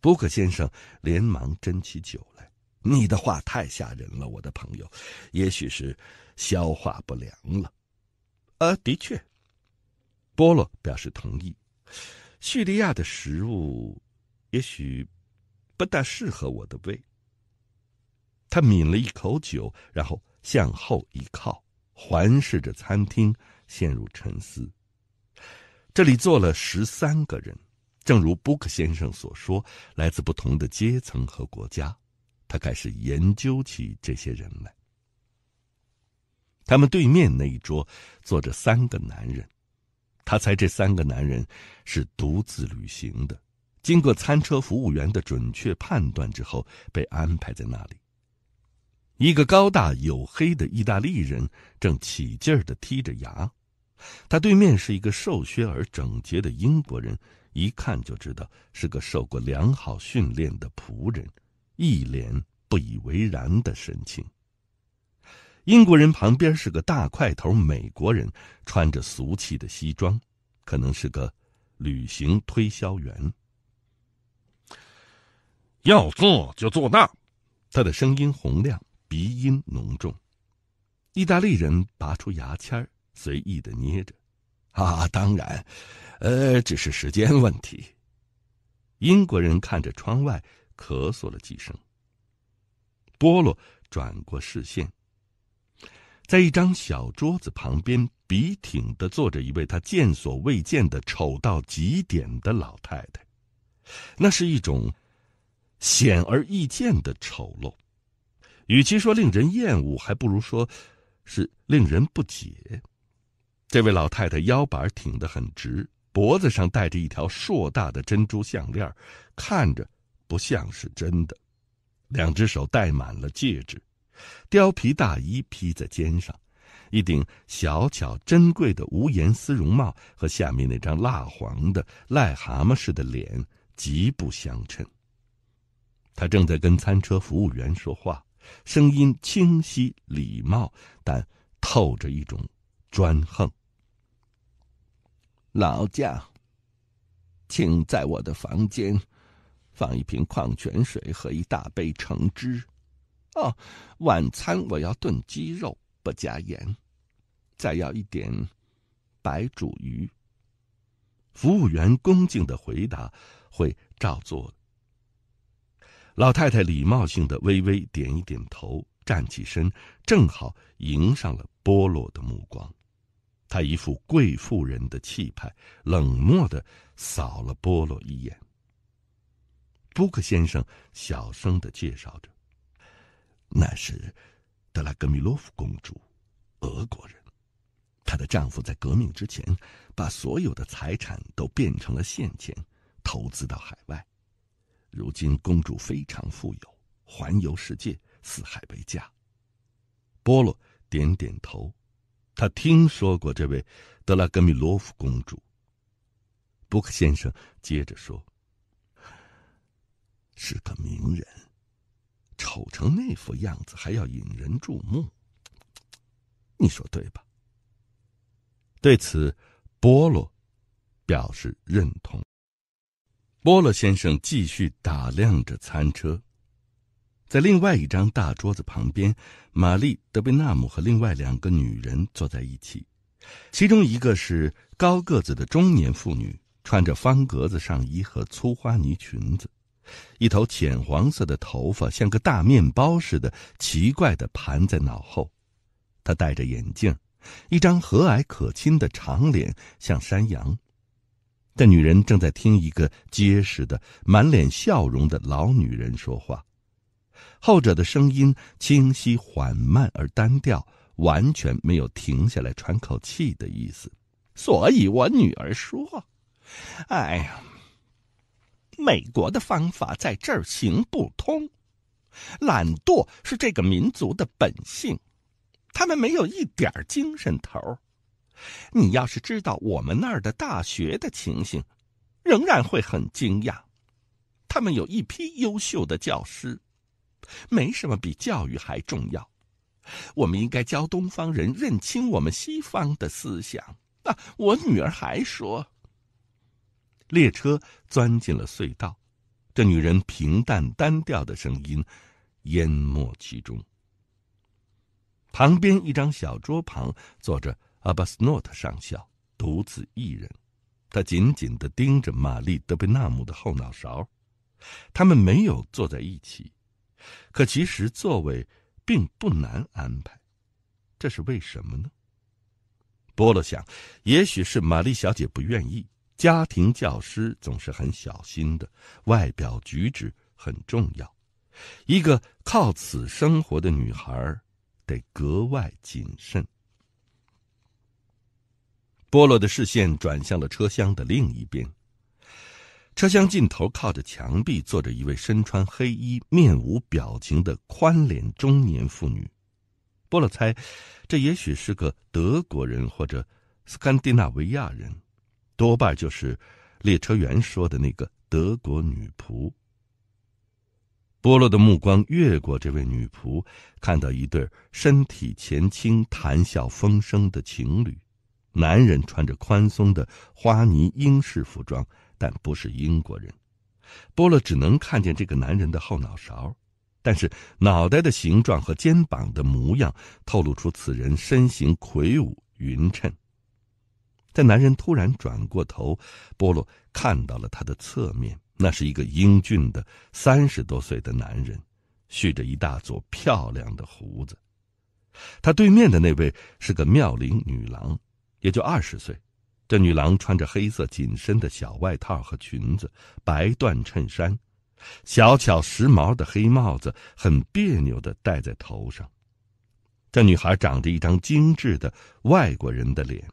布克先生连忙斟起酒来。你的话太吓人了，我的朋友，也许是消化不良了。呃，的确。波洛表示同意。叙利亚的食物也许不大适合我的胃。他抿了一口酒，然后向后一靠，环视着餐厅，陷入沉思。这里坐了十三个人，正如布克先生所说，来自不同的阶层和国家。他开始研究起这些人来。他们对面那一桌坐着三个男人，他猜这三个男人是独自旅行的。经过餐车服务员的准确判断之后，被安排在那里。一个高大黝黑的意大利人正起劲儿的剔着牙，他对面是一个瘦削而整洁的英国人，一看就知道是个受过良好训练的仆人。一脸不以为然的神情。英国人旁边是个大块头美国人，穿着俗气的西装，可能是个旅行推销员。要做就做大，他的声音洪亮，鼻音浓重。意大利人拔出牙签，随意的捏着。啊，当然，呃，只是时间问题。英国人看着窗外。咳嗽了几声，波洛转过视线，在一张小桌子旁边笔挺的坐着一位他见所未见的丑到极点的老太太，那是一种显而易见的丑陋，与其说令人厌恶，还不如说是令人不解。这位老太太腰板挺得很直，脖子上戴着一条硕大的珍珠项链，看着。不像是真的，两只手戴满了戒指，貂皮大衣披在肩上，一顶小巧珍贵的无檐丝绒帽和下面那张蜡黄的癞蛤蟆似的脸极不相称。他正在跟餐车服务员说话，声音清晰礼貌，但透着一种专横。老将，请在我的房间。放一瓶矿泉水和一大杯橙汁。哦，晚餐我要炖鸡肉，不加盐，再要一点白煮鱼。服务员恭敬的回答：“会照做老太太礼貌性的微微点一点头，站起身，正好迎上了波洛的目光。她一副贵妇人的气派，冷漠的扫了波洛一眼。布克先生小声的介绍着：“那是德拉格米洛夫公主，俄国人，她的丈夫在革命之前把所有的财产都变成了现钱，投资到海外，如今公主非常富有，环游世界，四海为家。”波洛点点头，他听说过这位德拉格米洛夫公主。布克先生接着说。是个名人，丑成那副样子还要引人注目，你说对吧？对此，波洛表示认同。波洛先生继续打量着餐车，在另外一张大桌子旁边，玛丽·德贝纳姆和另外两个女人坐在一起，其中一个是高个子的中年妇女，穿着方格子上衣和粗花呢裙子。一头浅黄色的头发像个大面包似的，奇怪的盘在脑后。他戴着眼镜，一张和蔼可亲的长脸像山羊。这女人正在听一个结实的、满脸笑容的老女人说话，后者的声音清晰、缓慢而单调，完全没有停下来喘口气的意思。所以，我女儿说：“哎呀。”美国的方法在这儿行不通，懒惰是这个民族的本性，他们没有一点精神头儿。你要是知道我们那儿的大学的情形，仍然会很惊讶。他们有一批优秀的教师，没什么比教育还重要。我们应该教东方人认清我们西方的思想。啊，我女儿还说。列车钻进了隧道，这女人平淡单调的声音淹没其中。旁边一张小桌旁坐着阿巴斯诺特上校，独自一人。他紧紧地盯着玛丽德贝纳姆的后脑勺。他们没有坐在一起，可其实座位并不难安排。这是为什么呢？波洛想，也许是玛丽小姐不愿意。家庭教师总是很小心的，外表举止很重要。一个靠此生活的女孩，得格外谨慎。波洛的视线转向了车厢的另一边。车厢尽头靠着墙壁坐着一位身穿黑衣、面无表情的宽脸中年妇女。波洛猜，这也许是个德国人或者斯堪的纳维亚人。多半就是列车员说的那个德国女仆。波洛的目光越过这位女仆，看到一对身体前倾、谈笑风生的情侣。男人穿着宽松的花呢英式服装，但不是英国人。波洛只能看见这个男人的后脑勺，但是脑袋的形状和肩膀的模样透露出此人身形魁梧匀称。这男人突然转过头，波洛看到了他的侧面。那是一个英俊的三十多岁的男人，蓄着一大撮漂亮的胡子。他对面的那位是个妙龄女郎，也就二十岁。这女郎穿着黑色紧身的小外套和裙子，白缎衬衫，小巧时髦的黑帽子很别扭的戴在头上。这女孩长着一张精致的外国人的脸。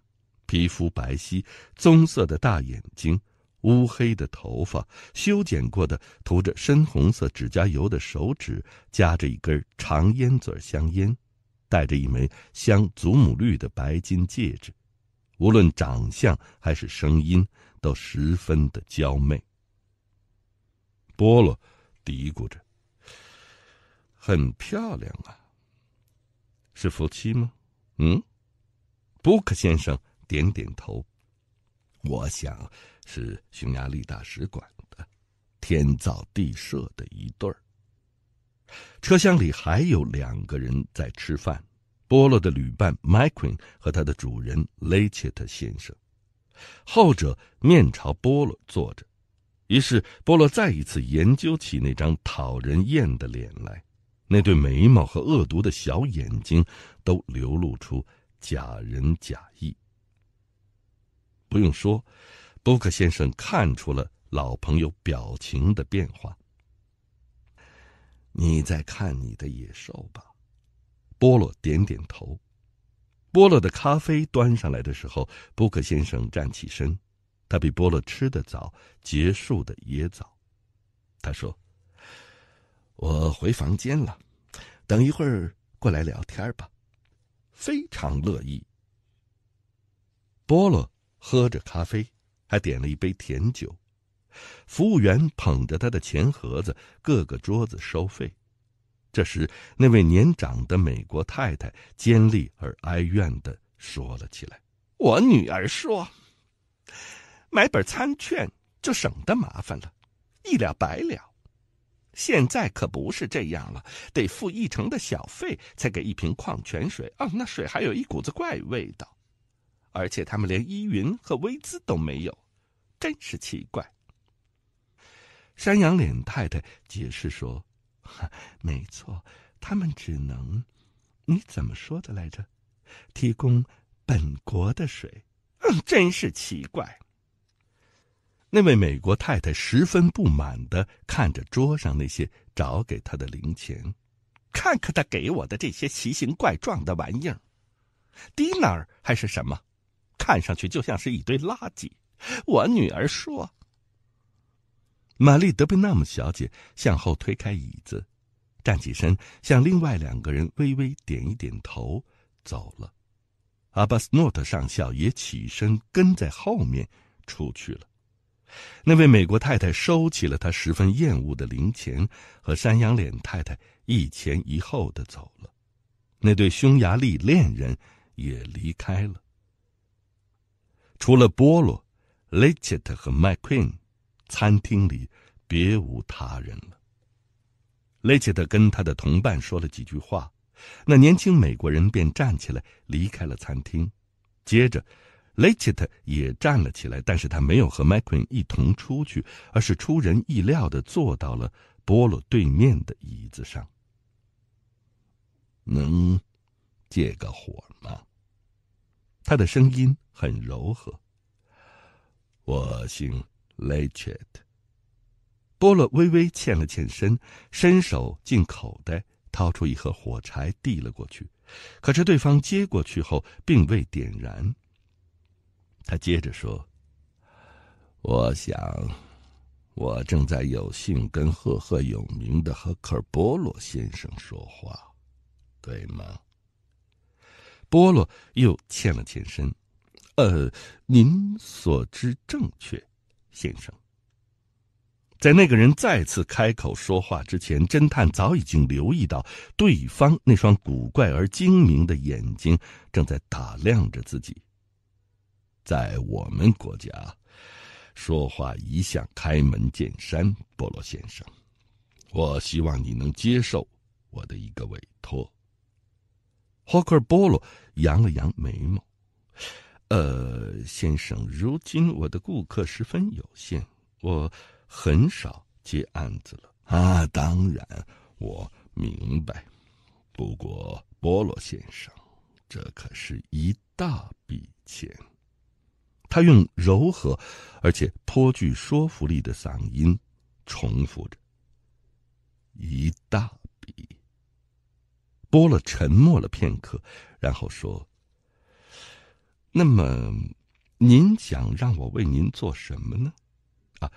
皮肤白皙，棕色的大眼睛，乌黑的头发，修剪过的，涂着深红色指甲油的手指夹着一根长烟嘴香烟，戴着一枚镶祖母绿的白金戒指。无论长相还是声音，都十分的娇媚。波罗嘀咕着：“很漂亮啊，是夫妻吗？”“嗯，布克先生。”点点头，我想是匈牙利大使馆的天造地设的一对儿。车厢里还有两个人在吃饭，波洛的旅伴麦克和他的主人雷切特先生，后者面朝波洛坐着。于是波洛再一次研究起那张讨人厌的脸来，那对眉毛和恶毒的小眼睛都流露出假仁假义。不用说，布克先生看出了老朋友表情的变化。你在看你的野兽吧？波洛点点头。波洛的咖啡端上来的时候，布克先生站起身。他比波洛吃的早，结束的也早。他说：“我回房间了，等一会儿过来聊天吧。”非常乐意，波洛。喝着咖啡，还点了一杯甜酒。服务员捧着他的钱盒子，各个桌子收费。这时，那位年长的美国太太尖利而哀怨地说了起来：“我女儿说，买本餐券就省得麻烦了，一了百了。现在可不是这样了，得付一成的小费才给一瓶矿泉水。啊，那水还有一股子怪味道。”而且他们连依云和薇姿都没有，真是奇怪。山羊脸太太解释说：“没错，他们只能……你怎么说的来着？提供本国的水。嗯，真是奇怪。”那位美国太太十分不满的看着桌上那些找给他的零钱，看看他给我的这些奇形怪状的玩意儿，迪纳尔还是什么？看上去就像是一堆垃圾。”我女儿说。玛丽·德贝纳姆小姐向后推开椅子，站起身，向另外两个人微微点一点头，走了。阿巴斯诺特上校也起身跟在后面出去了。那位美国太太收起了她十分厌恶的零钱，和山羊脸太太一前一后的走了。那对匈牙利恋人也离开了。除了波洛、雷切特和麦昆，餐厅里别无他人了。雷切特跟他的同伴说了几句话，那年轻美国人便站起来离开了餐厅。接着，雷切特也站了起来，但是他没有和麦昆一同出去，而是出人意料的坐到了波洛对面的椅子上。能借个火吗？他的声音很柔和。我姓 Lechet。波洛微微欠了欠身，伸手进口袋，掏出一盒火柴，递了过去。可是对方接过去后，并未点燃。他接着说：“我想，我正在有幸跟赫赫有名的赫克尔·波洛先生说话，对吗？”波洛又欠了欠身，呃，您所知正确，先生。在那个人再次开口说话之前，侦探早已经留意到对方那双古怪而精明的眼睛正在打量着自己。在我们国家，说话一向开门见山，波罗先生，我希望你能接受我的一个委托。霍克波罗扬了扬眉毛，呃，先生，如今我的顾客十分有限，我很少接案子了啊。当然，我明白。不过，波罗先生，这可是一大笔钱。他用柔和而且颇具说服力的嗓音重复着：“一大。”波洛沉默了片刻，然后说：“那么，您想让我为您做什么呢？”啊，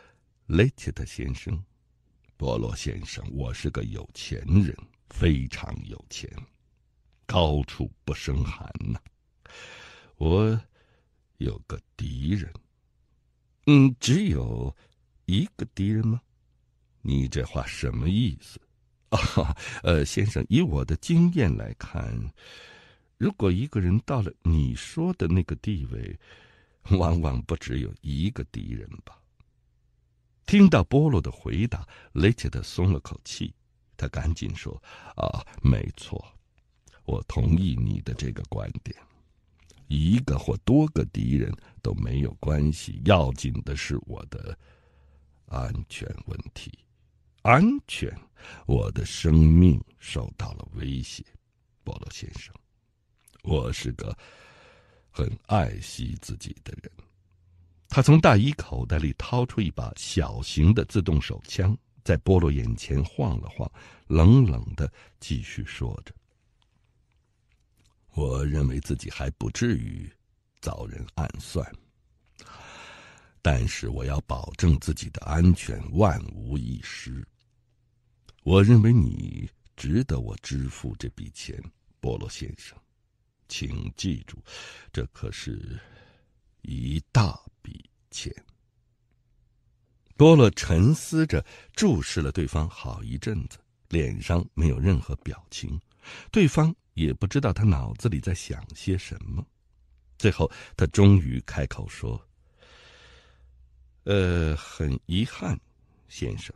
雷切特先生，波罗先生，我是个有钱人，非常有钱，高处不胜寒呐。我有个敌人，嗯，只有一个敌人吗？你这话什么意思？啊，呃，先生，以我的经验来看，如果一个人到了你说的那个地位，往往不只有一个敌人吧？听到波洛的回答，雷切特松了口气，他赶紧说：“啊，没错，我同意你的这个观点，一个或多个敌人都没有关系，要紧的是我的安全问题。”安全，我的生命受到了威胁，波罗先生，我是个很爱惜自己的人。他从大衣口袋里掏出一把小型的自动手枪，在波罗眼前晃了晃，冷冷的继续说着：“我认为自己还不至于遭人暗算，但是我要保证自己的安全万无一失。”我认为你值得我支付这笔钱，波罗先生，请记住，这可是一大笔钱。波罗沉思着注视了对方好一阵子，脸上没有任何表情，对方也不知道他脑子里在想些什么。最后，他终于开口说：“呃，很遗憾，先生。”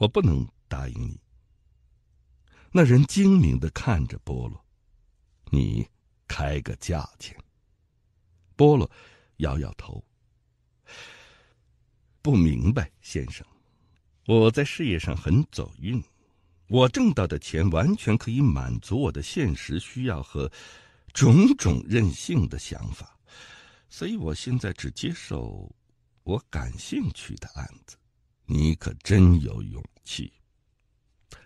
我不能答应你。那人精明的看着波罗：“你开个价钱。波罗摇摇头，不明白，先生，我在事业上很走运，我挣到的钱完全可以满足我的现实需要和种种任性的想法，所以我现在只接受我感兴趣的案子。你可真有勇气！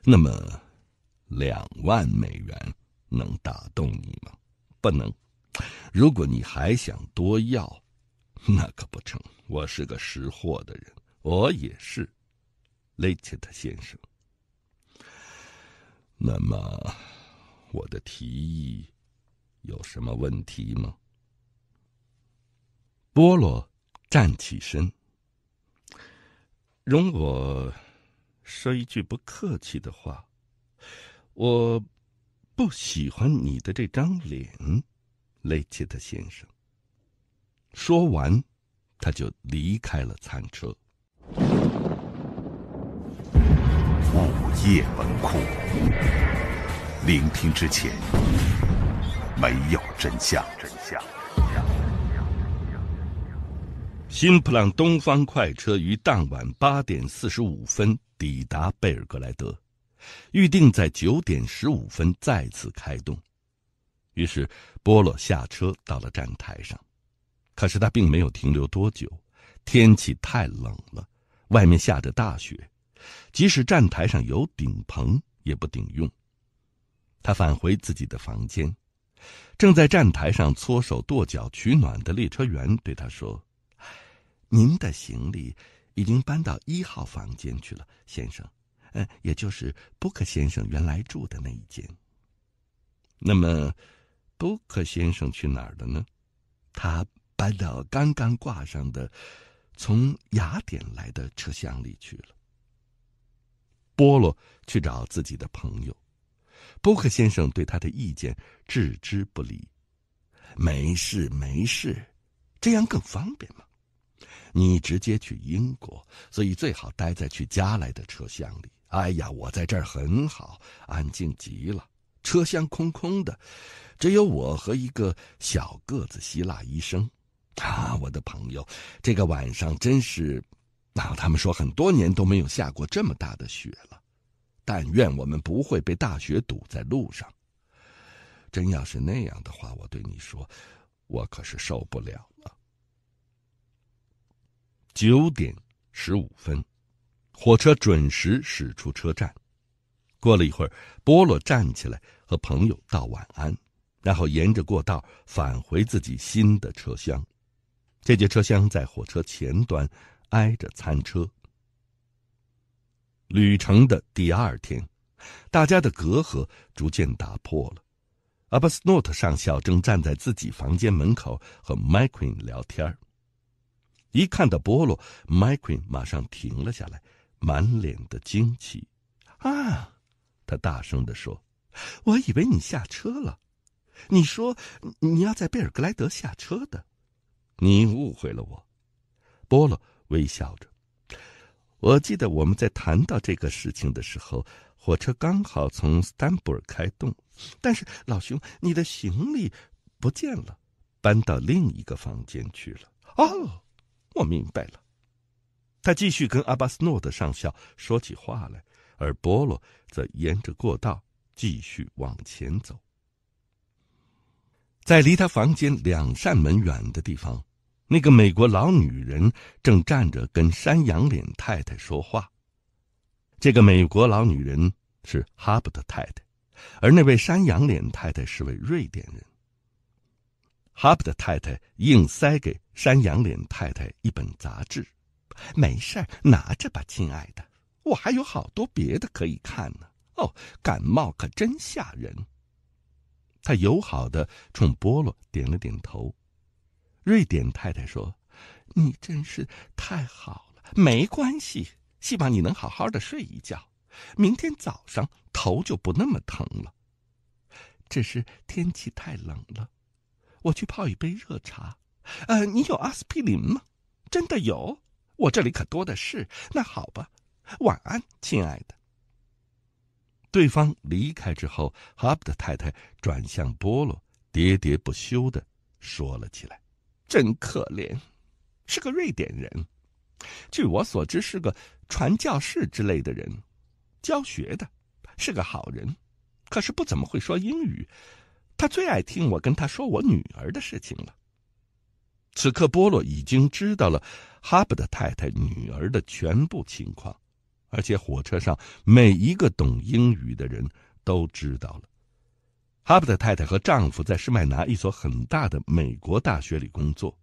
那么，两万美元能打动你吗？不能。如果你还想多要，那可不成。我是个识货的人，我也是，雷切特先生。那么，我的提议有什么问题吗？波罗站起身。容我说一句不客气的话，我不喜欢你的这张脸，雷切特先生。说完，他就离开了餐车。午夜文库，聆听之前，没有真相。真相。新普朗东方快车于当晚八点四十五分抵达贝尔格莱德，预定在九点十五分再次开动。于是波洛下车到了站台上，可是他并没有停留多久，天气太冷了，外面下着大雪，即使站台上有顶棚也不顶用。他返回自己的房间，正在站台上搓手跺脚取暖的列车员对他说。您的行李已经搬到一号房间去了，先生，嗯，也就是布克先生原来住的那一间。那么，布克先生去哪儿了呢？他搬到刚刚挂上的从雅典来的车厢里去了。波洛去找自己的朋友，布克先生对他的意见置之不理。没事，没事，这样更方便嘛。你直接去英国，所以最好待在去加来的车厢里。哎呀，我在这儿很好，安静极了，车厢空空的，只有我和一个小个子希腊医生。啊，我的朋友，这个晚上真是……啊，他们说很多年都没有下过这么大的雪了。但愿我们不会被大雪堵在路上。真要是那样的话，我对你说，我可是受不了了。九点十五分，火车准时驶出车站。过了一会儿，波洛站起来和朋友道晚安，然后沿着过道返回自己新的车厢。这节车厢在火车前端，挨着餐车。旅程的第二天，大家的隔阂逐渐打破了。阿巴斯诺特上校正站在自己房间门口和麦克林聊天儿。一看到波洛，迈克林马上停了下来，满脸的惊奇。“啊！”他大声地说，“我以为你下车了。你说你要在贝尔格莱德下车的。你误会了我。”波洛微笑着。“我记得我们在谈到这个事情的时候，火车刚好从斯丹布尔开动。但是老兄，你的行李不见了，搬到另一个房间去了。”哦。我明白了，他继续跟阿巴斯诺德上校说起话来，而波洛则沿着过道继续往前走。在离他房间两扇门远的地方，那个美国老女人正站着跟山羊脸太太说话。这个美国老女人是哈布的太太，而那位山羊脸太太是位瑞典人。哈布特太太硬塞给山羊脸太太一本杂志，没事儿，拿着吧，亲爱的，我还有好多别的可以看呢。哦，感冒可真吓人。他友好地冲波洛点了点头。瑞典太太说：“你真是太好了，没关系，希望你能好好的睡一觉，明天早上头就不那么疼了。只是天气太冷了。”我去泡一杯热茶，呃，你有阿司匹林吗？真的有，我这里可多的是。那好吧，晚安，亲爱的。对方离开之后，哈布特太太转向波罗，喋喋不休的说了起来。真可怜，是个瑞典人，据我所知是个传教士之类的人，教学的，是个好人，可是不怎么会说英语。他最爱听我跟他说我女儿的事情了。此刻，波洛已经知道了哈布的太太女儿的全部情况，而且火车上每一个懂英语的人都知道了。哈布的太太和丈夫在施迈拿一所很大的美国大学里工作。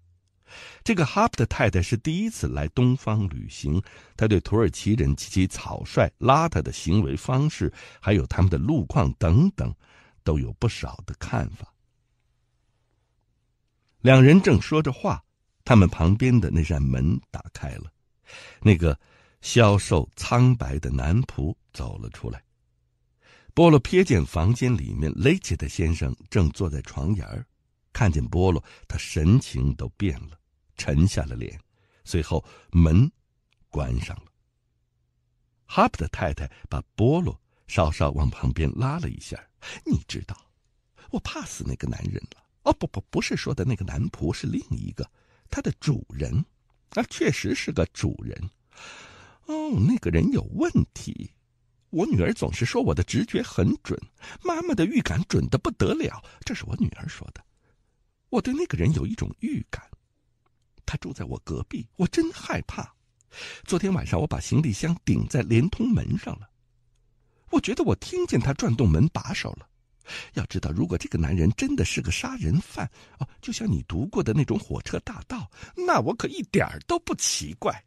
这个哈布的太太是第一次来东方旅行，她对土耳其人及其草率、邋遢的行为方式，还有他们的路况等等。都有不少的看法。两人正说着话，他们旁边的那扇门打开了，那个消瘦苍白的男仆走了出来。波洛瞥见房间里面，雷切特先生正坐在床沿儿，看见波洛，他神情都变了，沉下了脸，随后门关上了。哈普的太太把波洛。稍稍往旁边拉了一下，你知道，我怕死那个男人了。哦，不不，不是说的那个男仆，是另一个，他的主人，啊，确实是个主人。哦，那个人有问题。我女儿总是说我的直觉很准，妈妈的预感准的不得了。这是我女儿说的。我对那个人有一种预感，他住在我隔壁，我真害怕。昨天晚上我把行李箱顶在连通门上了。我觉得我听见他转动门把手了。要知道，如果这个男人真的是个杀人犯哦，就像你读过的那种火车大盗，那我可一点儿都不奇怪。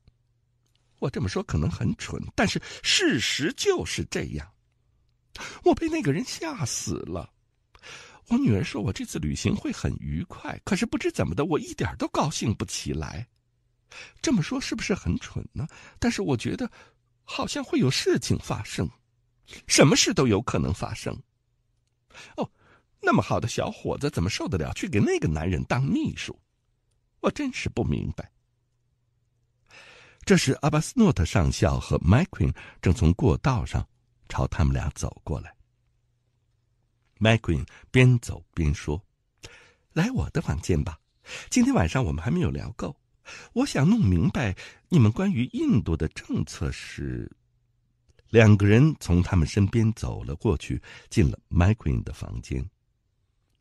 我这么说可能很蠢，但是事实就是这样。我被那个人吓死了。我女儿说我这次旅行会很愉快，可是不知怎么的，我一点都高兴不起来。这么说是不是很蠢呢？但是我觉得，好像会有事情发生。什么事都有可能发生。哦，那么好的小伙子怎么受得了去给那个男人当秘书？我真是不明白。这时，阿巴斯诺特上校和麦克正从过道上朝他们俩走过来。麦克边走边说：“来我的房间吧，今天晚上我们还没有聊够。我想弄明白你们关于印度的政策是。”两个人从他们身边走了过去，进了迈克林的房间。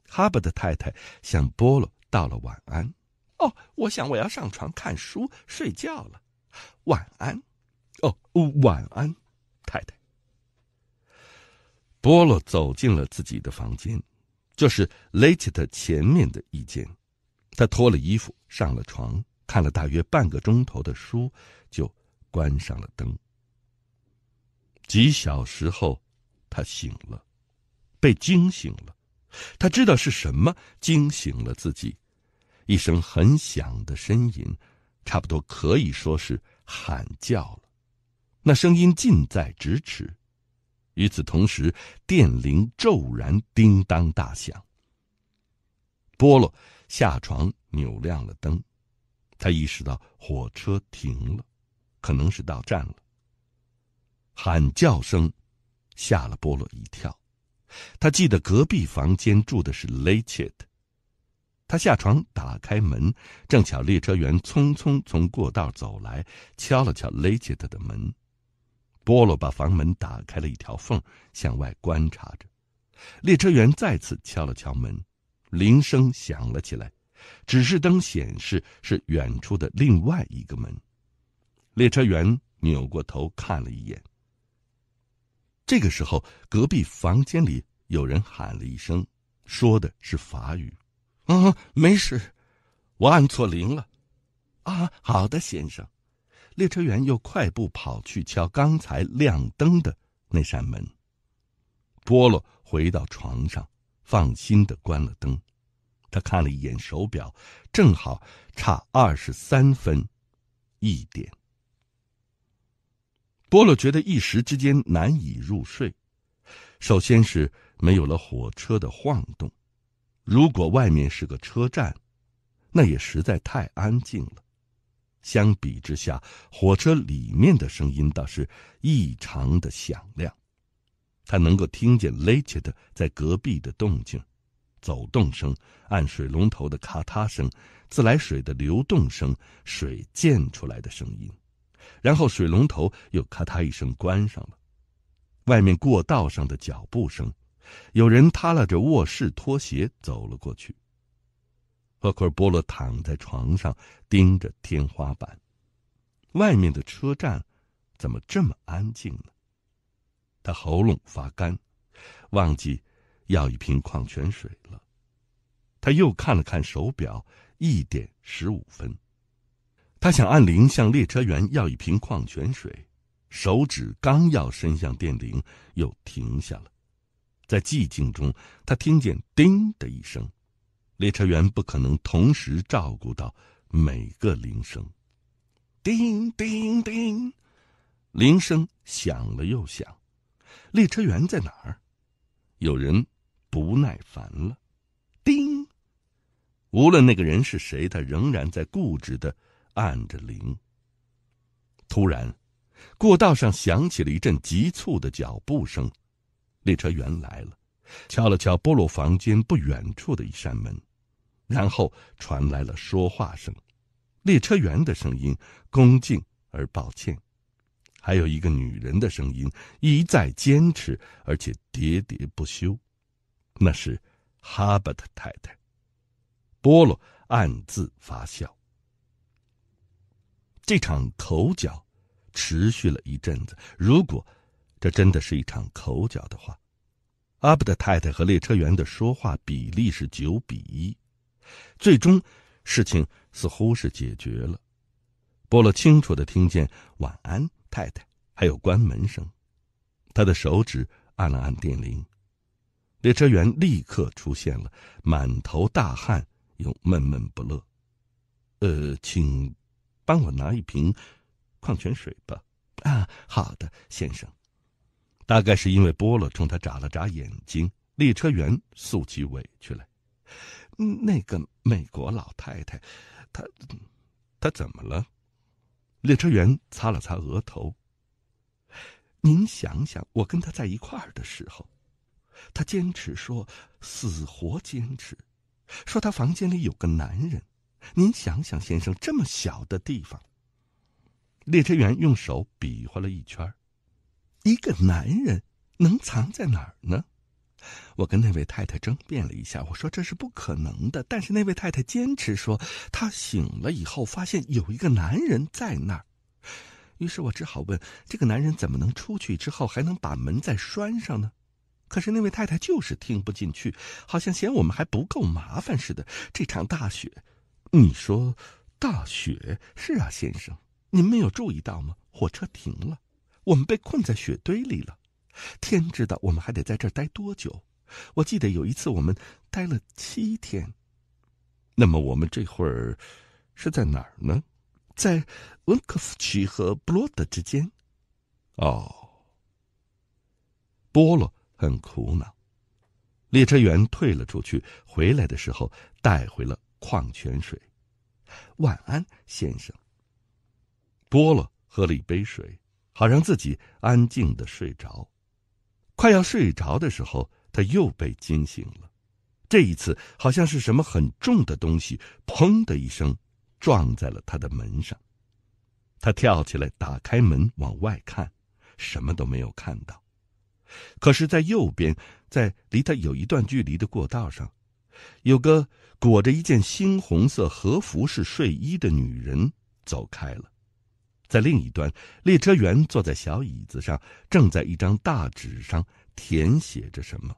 哈伯的太太向波罗道了晚安。哦，我想我要上床看书睡觉了。晚安，哦，晚安，太太。波罗走进了自己的房间，就是雷切特前面的一间。他脱了衣服，上了床，看了大约半个钟头的书，就关上了灯。几小时后，他醒了，被惊醒了。他知道是什么惊醒了自己，一声很响的呻吟，差不多可以说是喊叫了。那声音近在咫尺。与此同时，电铃骤然叮当大响。波洛下床，扭亮了灯。他意识到火车停了，可能是到站了。喊叫声，吓了波洛一跳。他记得隔壁房间住的是雷切特。他下床打开门，正巧列车员匆匆从过道走来，敲了敲雷切特的门。波洛把房门打开了一条缝，向外观察着。列车员再次敲了敲门，铃声响了起来，指示灯显示是远处的另外一个门。列车员扭过头看了一眼。这个时候，隔壁房间里有人喊了一声，说的是法语：“啊，没事，我按错铃了。”啊，好的，先生。列车员又快步跑去敲刚才亮灯的那扇门。波洛回到床上，放心的关了灯。他看了一眼手表，正好差二十三分，一点。波洛觉得一时之间难以入睡。首先是没有了火车的晃动，如果外面是个车站，那也实在太安静了。相比之下，火车里面的声音倒是异常的响亮。他能够听见雷切尔在隔壁的动静、走动声、按水龙头的咔嗒声、自来水的流动声、水溅出来的声音。然后水龙头又咔嗒一声关上了，外面过道上的脚步声，有人趿拉着卧室拖鞋走了过去。赫克尔波罗躺在床上盯着天花板，外面的车站怎么这么安静呢？他喉咙发干，忘记要一瓶矿泉水了。他又看了看手表，一点十五分。他想按铃向列车员要一瓶矿泉水，手指刚要伸向电铃，又停下了。在寂静中，他听见“叮”的一声。列车员不可能同时照顾到每个铃声，“叮叮叮”，铃声响了又响。列车员在哪儿？有人不耐烦了，“叮”。无论那个人是谁，他仍然在固执的。按着铃。突然，过道上响起了一阵急促的脚步声，列车员来了，敲了敲波洛房间不远处的一扇门，然后传来了说话声，列车员的声音恭敬而抱歉，还有一个女人的声音一再坚持而且喋喋不休，那是哈巴特太太。波洛暗自发笑。这场口角持续了一阵子。如果这真的是一场口角的话，阿布的太太和列车员的说话比例是九比一。最终，事情似乎是解决了。波洛清楚的听见“晚安，太太”，还有关门声。他的手指按了按电铃，列车员立刻出现了，满头大汗又闷闷不乐。“呃，请。”帮我拿一瓶矿泉水吧。啊，好的，先生。大概是因为波洛冲他眨了眨眼睛，列车员诉起委屈来。那个美国老太太，她她怎么了？列车员擦了擦额头。您想想，我跟她在一块儿的时候，她坚持说，死活坚持，说她房间里有个男人。您想想，先生，这么小的地方。列车员用手比划了一圈，一个男人能藏在哪儿呢？我跟那位太太争辩了一下，我说这是不可能的。但是那位太太坚持说，她醒了以后发现有一个男人在那儿。于是我只好问，这个男人怎么能出去之后还能把门再拴上呢？可是那位太太就是听不进去，好像嫌我们还不够麻烦似的。这场大雪。你说大雪是啊，先生，您没有注意到吗？火车停了，我们被困在雪堆里了。天知道我们还得在这儿待多久。我记得有一次我们待了七天。那么我们这会儿是在哪儿呢？在文科夫区和布罗德之间。哦，波罗很苦恼。列车员退了出去，回来的时候带回了。矿泉水，晚安，先生。波洛喝了一杯水，好让自己安静的睡着。快要睡着的时候，他又被惊醒了。这一次，好像是什么很重的东西，砰的一声，撞在了他的门上。他跳起来，打开门往外看，什么都没有看到。可是，在右边，在离他有一段距离的过道上。有个裹着一件猩红色和服式睡衣的女人走开了，在另一端，列车员坐在小椅子上，正在一张大纸上填写着什么。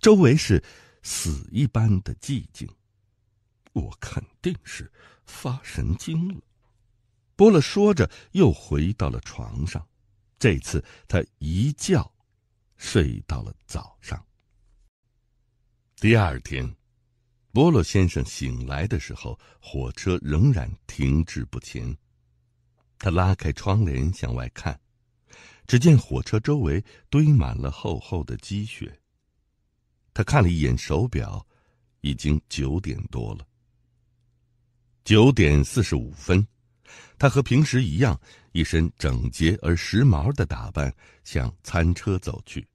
周围是死一般的寂静。我肯定是发神经了。波勒说着，又回到了床上。这次他一觉睡到了早上。第二天，波洛先生醒来的时候，火车仍然停滞不前。他拉开窗帘向外看，只见火车周围堆满了厚厚的积雪。他看了一眼手表，已经九点多了。九点四十五分，他和平时一样，一身整洁而时髦的打扮，向餐车走去。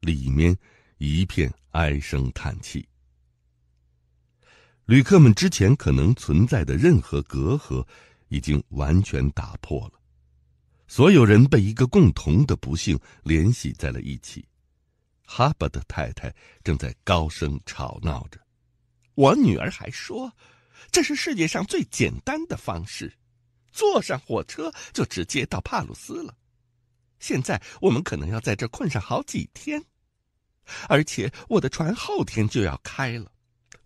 里面一片。唉声叹气。旅客们之前可能存在的任何隔阂，已经完全打破了。所有人被一个共同的不幸联系在了一起。哈巴的太太正在高声吵闹着。我女儿还说，这是世界上最简单的方式，坐上火车就直接到帕鲁斯了。现在我们可能要在这困上好几天。而且我的船后天就要开了，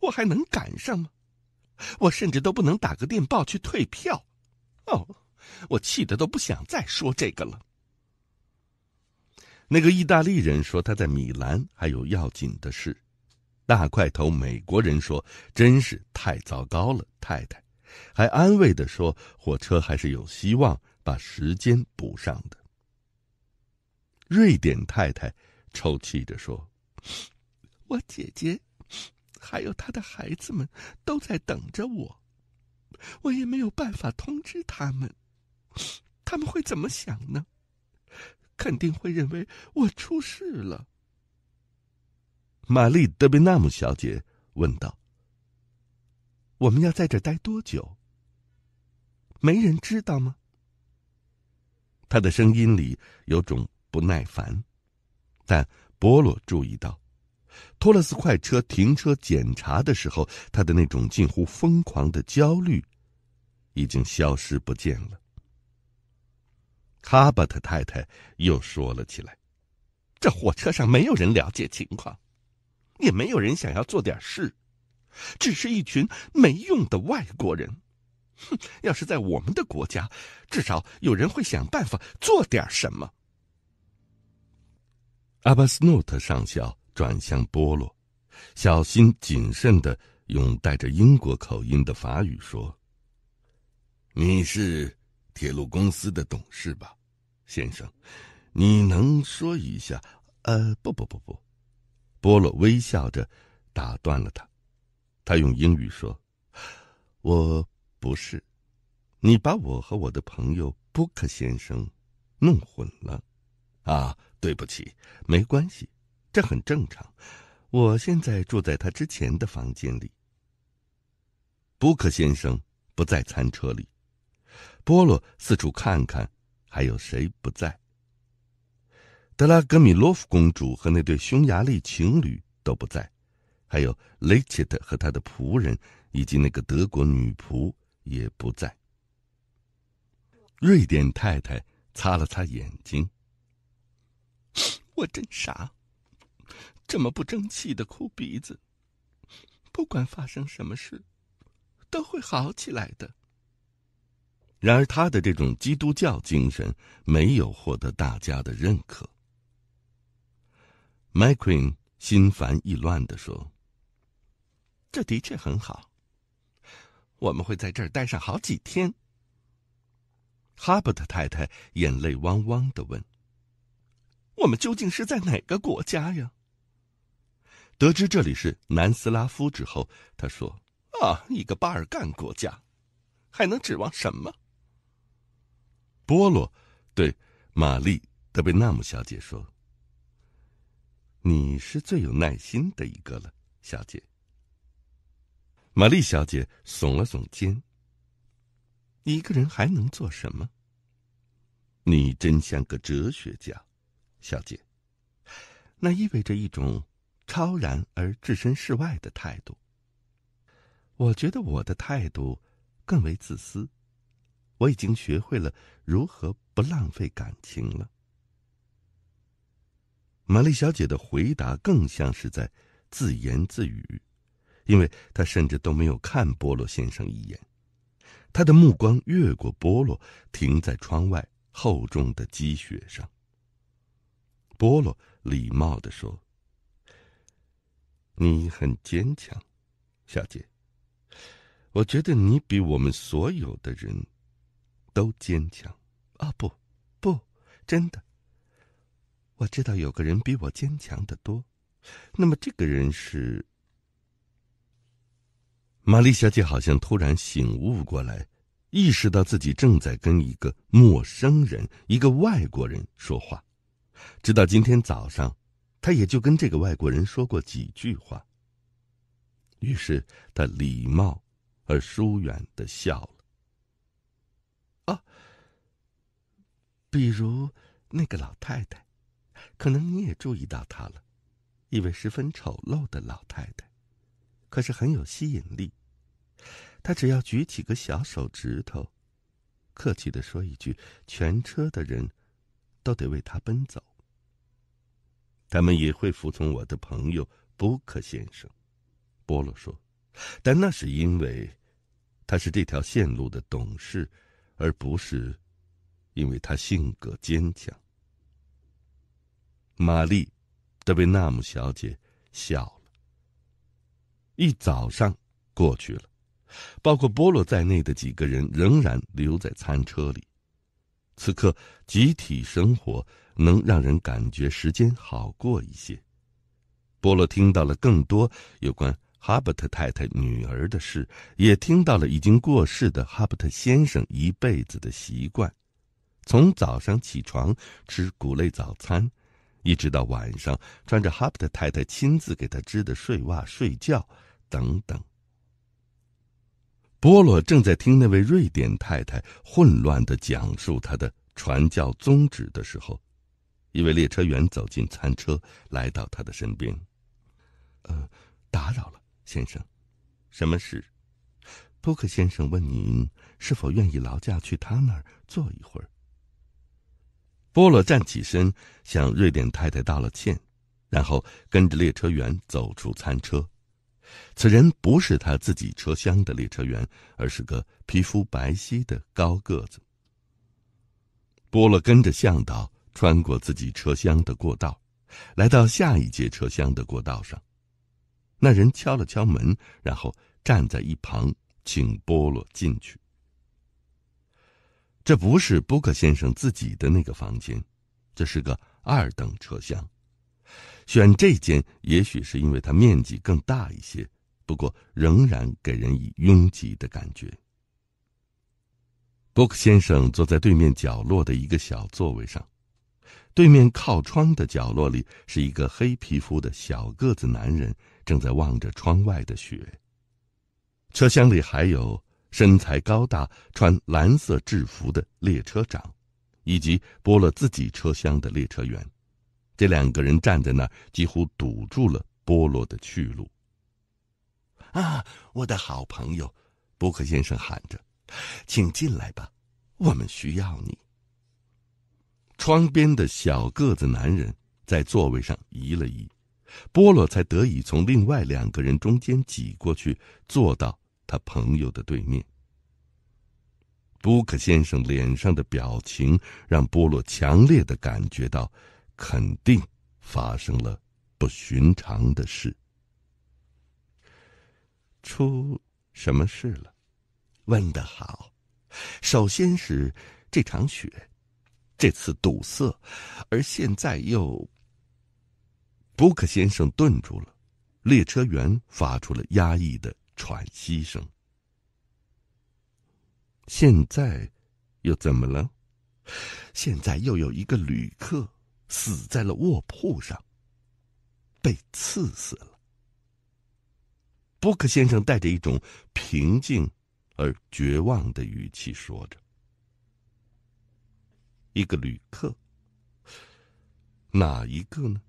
我还能赶上吗？我甚至都不能打个电报去退票。哦，我气的都不想再说这个了。那个意大利人说他在米兰还有要紧的事。大块头美国人说真是太糟糕了，太太，还安慰的说火车还是有希望把时间补上的。瑞典太太抽泣着说。我姐姐，还有她的孩子们都在等着我，我也没有办法通知他们。他们会怎么想呢？肯定会认为我出事了。玛丽德贝纳姆小姐问道：“我们要在这待多久？没人知道吗？”她的声音里有种不耐烦，但……波洛注意到，托勒斯快车停车检查的时候，他的那种近乎疯狂的焦虑已经消失不见了。哈巴特太太又说了起来：“这火车上没有人了解情况，也没有人想要做点事，只是一群没用的外国人。哼，要是在我们的国家，至少有人会想办法做点什么。”阿巴斯诺特上校转向波洛，小心谨慎地用带着英国口音的法语说：“你是铁路公司的董事吧，先生？你能说一下？呃，不，不，不，不。”波洛微笑着打断了他。他用英语说：“我不是。你把我和我的朋友布克先生弄混了，啊。”对不起，没关系，这很正常。我现在住在他之前的房间里。布克先生不在餐车里。波洛四处看看，还有谁不在？德拉格米洛夫公主和那对匈牙利情侣都不在，还有雷切特和他的仆人，以及那个德国女仆也不在。瑞典太太擦了擦眼睛。我真傻，这么不争气的哭鼻子。不管发生什么事，都会好起来的。然而，他的这种基督教精神没有获得大家的认可。麦昆心烦意乱地说：“这的确很好。我们会在这儿待上好几天。”哈伯特太太眼泪汪汪的问。我们究竟是在哪个国家呀？得知这里是南斯拉夫之后，他说：“啊，一个巴尔干国家，还能指望什么？”波洛对玛丽德贝纳姆小姐说：“你是最有耐心的一个了，小姐。”玛丽小姐耸了耸肩：“一个人还能做什么？你真像个哲学家。”小姐，那意味着一种超然而置身事外的态度。我觉得我的态度更为自私。我已经学会了如何不浪费感情了。玛丽小姐的回答更像是在自言自语，因为她甚至都没有看波洛先生一眼。她的目光越过波洛，停在窗外厚重的积雪上。波洛礼貌的说：“你很坚强，小姐。我觉得你比我们所有的人都坚强。啊，不，不，真的。我知道有个人比我坚强的多。那么，这个人是……玛丽小姐好像突然醒悟过来，意识到自己正在跟一个陌生人，一个外国人说话。”直到今天早上，他也就跟这个外国人说过几句话。于是他礼貌而疏远的笑了。啊，比如那个老太太，可能你也注意到她了，一位十分丑陋的老太太，可是很有吸引力。她只要举起个小手指头，客气的说一句，全车的人。都得为他奔走，他们也会服从我的朋友布克先生。”波洛说，“但那是因为他是这条线路的董事，而不是因为他性格坚强。”玛丽·德维纳姆小姐笑了。一早上过去了，包括波洛在内的几个人仍然留在餐车里。此刻，集体生活能让人感觉时间好过一些。波洛听到了更多有关哈伯特太太女儿的事，也听到了已经过世的哈伯特先生一辈子的习惯，从早上起床吃谷类早餐，一直到晚上穿着哈伯特太太亲自给他织的睡袜睡觉，等等。波洛正在听那位瑞典太太混乱的讲述他的传教宗旨的时候，一位列车员走进餐车，来到他的身边。“呃，打扰了，先生，什么事？”托克先生问。“您是否愿意劳驾去他那儿坐一会儿？”波罗站起身，向瑞典太太道了歉，然后跟着列车员走出餐车。此人不是他自己车厢的列车员，而是个皮肤白皙的高个子。波洛跟着向导穿过自己车厢的过道，来到下一节车厢的过道上。那人敲了敲门，然后站在一旁，请波洛进去。这不是波克先生自己的那个房间，这是个二等车厢。选这间也许是因为它面积更大一些，不过仍然给人以拥挤的感觉。伯克先生坐在对面角落的一个小座位上，对面靠窗的角落里是一个黑皮肤的小个子男人，正在望着窗外的雪。车厢里还有身材高大、穿蓝色制服的列车长，以及拨了自己车厢的列车员。这两个人站在那儿，几乎堵住了波洛的去路。啊，我的好朋友，伯克先生喊着：“请进来吧，我们需要你。”窗边的小个子男人在座位上移了移，波洛才得以从另外两个人中间挤过去，坐到他朋友的对面。布克先生脸上的表情让波洛强烈的感觉到。肯定发生了不寻常的事。出什么事了？问得好。首先是这场雪，这次堵塞，而现在又……布克先生顿住了，列车员发出了压抑的喘息声。现在又怎么了？现在又有一个旅客。死在了卧铺上。被刺死了。伯克先生带着一种平静而绝望的语气说着：“一个旅客，哪一个呢？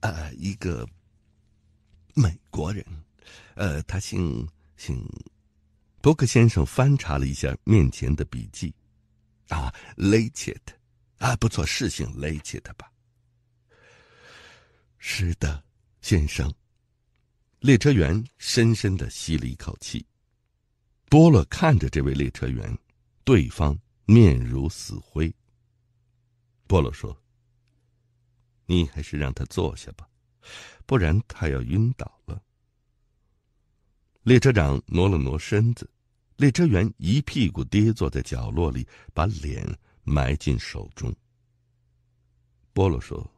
呃，一个美国人。呃，他姓姓……伯克先生翻查了一下面前的笔记，啊 l 切特，t 啊，不错，是姓雷起的吧？是的，先生。列车员深深的吸了一口气。波洛看着这位列车员，对方面如死灰。波洛说：“你还是让他坐下吧，不然他要晕倒了。”列车长挪了挪身子，列车员一屁股跌坐在角落里，把脸。埋进手中。波罗说：“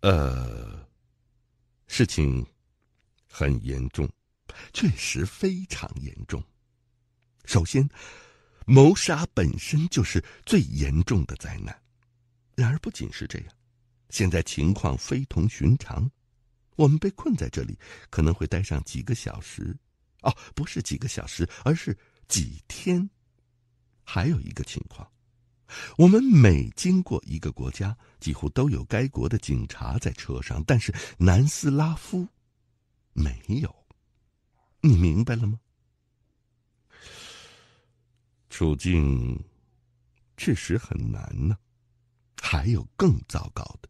呃，事情很严重，确实非常严重。首先，谋杀本身就是最严重的灾难。然而，不仅是这样，现在情况非同寻常。我们被困在这里，可能会待上几个小时。哦，不是几个小时，而是几天。还有一个情况。”我们每经过一个国家，几乎都有该国的警察在车上，但是南斯拉夫，没有。你明白了吗？处境确实很难呢。还有更糟糕的，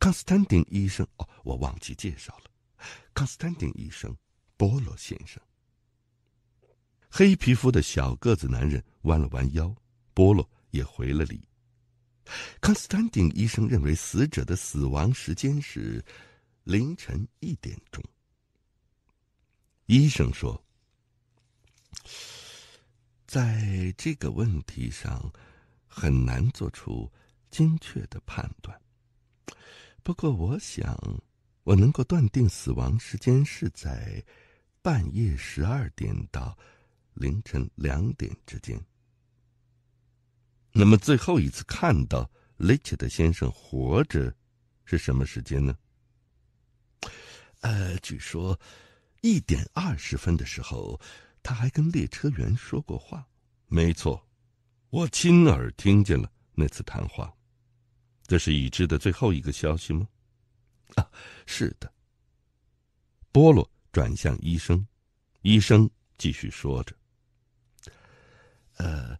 康斯坦丁医生哦，我忘记介绍了，康斯坦丁医生，波罗先生。黑皮肤的小个子男人弯了弯腰，波罗。也回了礼。康斯坦丁医生认为死者的死亡时间是凌晨一点钟。医生说，在这个问题上很难做出精确的判断。不过，我想我能够断定死亡时间是在半夜十二点到凌晨两点之间。那么最后一次看到雷切特先生活着是什么时间呢？呃，据说一点二十分的时候，他还跟列车员说过话。没错，我亲耳听见了那次谈话。这是已知的最后一个消息吗？啊，是的。波洛转向医生，医生继续说着：“呃。”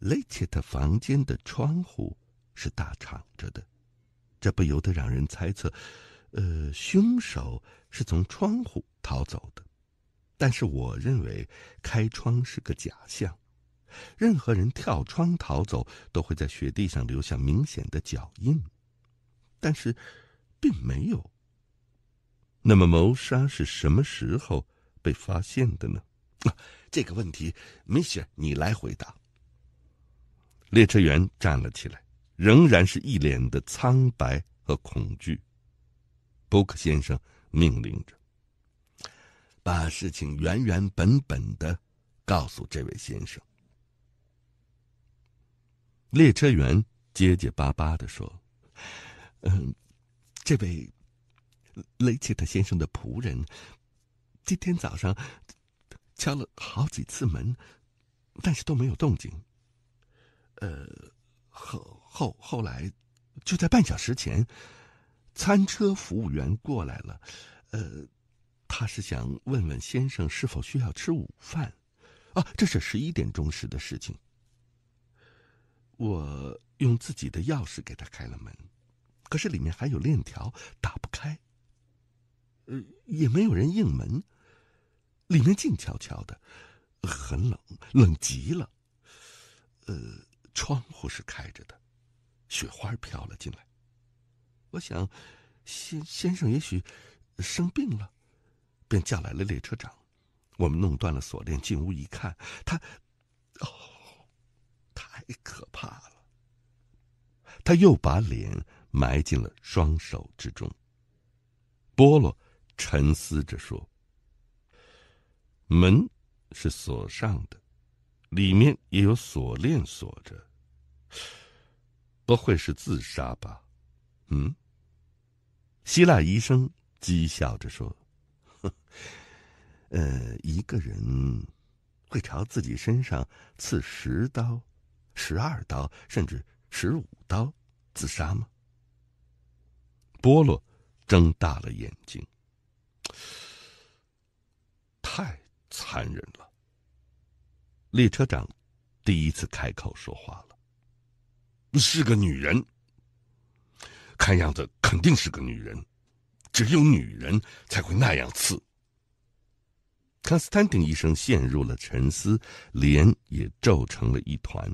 雷切特房间的窗户是大敞着的，这不由得让人猜测：，呃，凶手是从窗户逃走的。但是，我认为开窗是个假象。任何人跳窗逃走，都会在雪地上留下明显的脚印，但是，并没有。那么，谋杀是什么时候被发现的呢？这个问题，米歇尔，你来回答。列车员站了起来，仍然是一脸的苍白和恐惧。布克先生命令着：“把事情原原本本的告诉这位先生。”列车员结结巴巴的说：“嗯，这位雷切特先生的仆人今天早上敲了好几次门，但是都没有动静。”呃，后后后来，就在半小时前，餐车服务员过来了，呃，他是想问问先生是否需要吃午饭，啊，这是十一点钟时的事情。我用自己的钥匙给他开了门，可是里面还有链条，打不开。呃，也没有人应门，里面静悄悄的，很冷，冷极了，呃。窗户是开着的，雪花飘了进来。我想，先先生也许生病了，便叫来了列车长。我们弄断了锁链，进屋一看，他，哦，太可怕了。他又把脸埋进了双手之中。波罗沉思着说：“门是锁上的，里面也有锁链锁着。”不会是自杀吧？嗯。希腊医生讥笑着说：“呃，一个人会朝自己身上刺十刀、十二刀，甚至十五刀自杀吗？”波洛睁大了眼睛，太残忍了。列车长第一次开口说话了。是个女人。看样子肯定是个女人，只有女人才会那样刺。康斯坦丁医生陷入了沉思，脸也皱成了一团。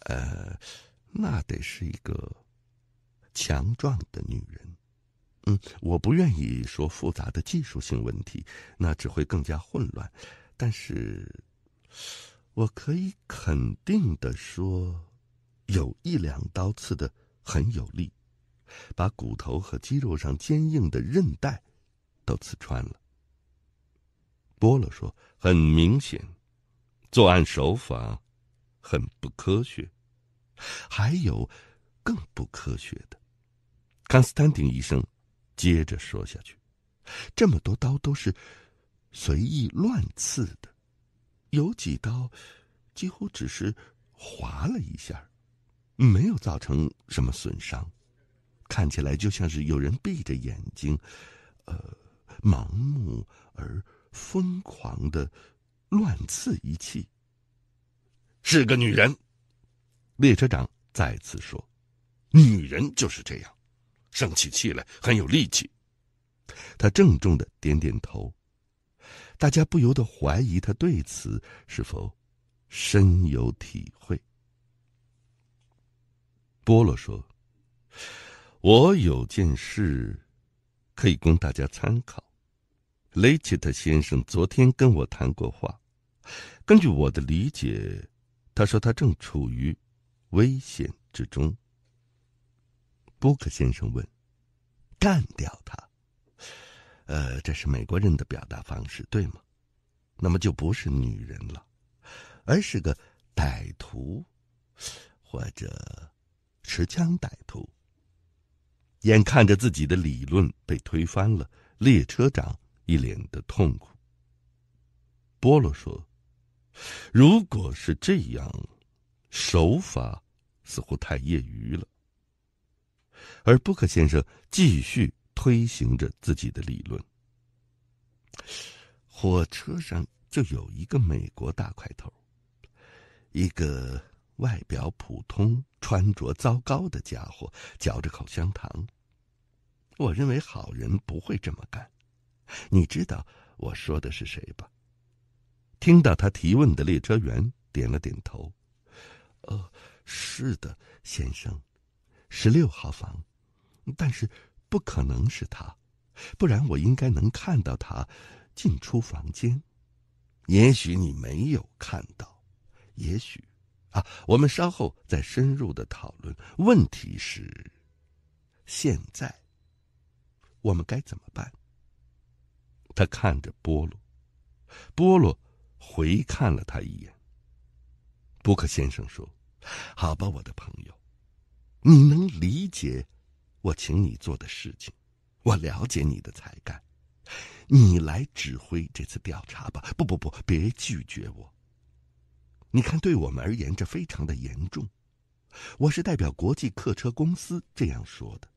呃，那得是一个强壮的女人。嗯，我不愿意说复杂的技术性问题，那只会更加混乱。但是……我可以肯定的说，有一两刀刺的很有力，把骨头和肌肉上坚硬的韧带都刺穿了。波洛说：“很明显，作案手法很不科学，还有更不科学的。”康斯坦丁医生接着说下去：“这么多刀都是随意乱刺的。”有几刀，几乎只是划了一下，没有造成什么损伤，看起来就像是有人闭着眼睛，呃，盲目而疯狂的乱刺一气。是个女人，列车长再次说：“女人就是这样，生起气来很有力气。”他郑重的点点头。大家不由得怀疑他对此是否深有体会。波洛说：“我有件事可以供大家参考。雷切特先生昨天跟我谈过话，根据我的理解，他说他正处于危险之中。”波克先生问：“干掉他？”呃，这是美国人的表达方式，对吗？那么就不是女人了，而是个歹徒，或者持枪歹徒。眼看着自己的理论被推翻了，列车长一脸的痛苦。波洛说：“如果是这样，手法似乎太业余了。”而布克先生继续。推行着自己的理论。火车上就有一个美国大块头，一个外表普通、穿着糟糕的家伙，嚼着口香糖。我认为好人不会这么干。你知道我说的是谁吧？听到他提问的列车员点了点头。哦，是的，先生，十六号房。但是。不可能是他，不然我应该能看到他进出房间。也许你没有看到，也许……啊，我们稍后再深入的讨论。问题是，现在我们该怎么办？他看着波洛，波洛回看了他一眼。布克先生说：“好吧，我的朋友，你能理解。”我请你做的事情，我了解你的才干，你来指挥这次调查吧。不不不，别拒绝我。你看，对我们而言这非常的严重。我是代表国际客车公司这样说的。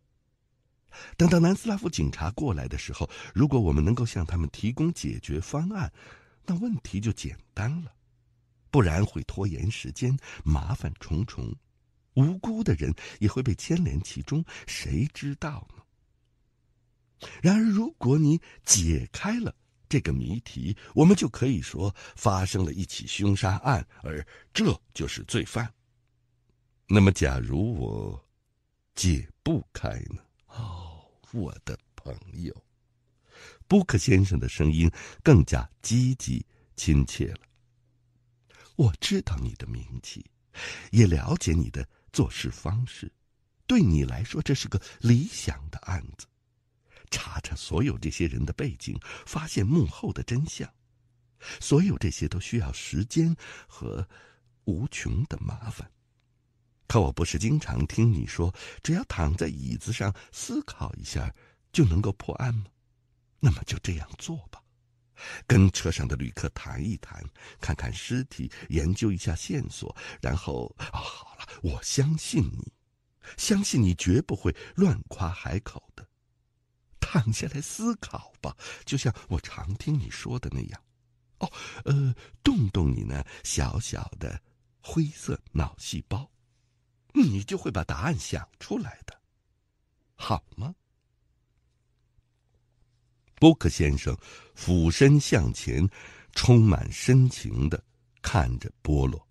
等到南斯拉夫警察过来的时候，如果我们能够向他们提供解决方案，那问题就简单了；不然会拖延时间，麻烦重重。无辜的人也会被牵连其中，谁知道呢？然而，如果你解开了这个谜题，我们就可以说发生了一起凶杀案，而这就是罪犯。那么，假如我解不开呢？哦，我的朋友，布克先生的声音更加积极亲切了。我知道你的名气，也了解你的。做事方式，对你来说这是个理想的案子。查查所有这些人的背景，发现幕后的真相。所有这些都需要时间和无穷的麻烦。可我不是经常听你说，只要躺在椅子上思考一下，就能够破案吗？那么就这样做吧，跟车上的旅客谈一谈，看看尸体，研究一下线索，然后哦好。我相信你，相信你绝不会乱夸海口的。躺下来思考吧，就像我常听你说的那样。哦，呃，动动你那小小的灰色脑细胞，你就会把答案想出来的，好吗？波克先生俯身向前，充满深情的看着波洛。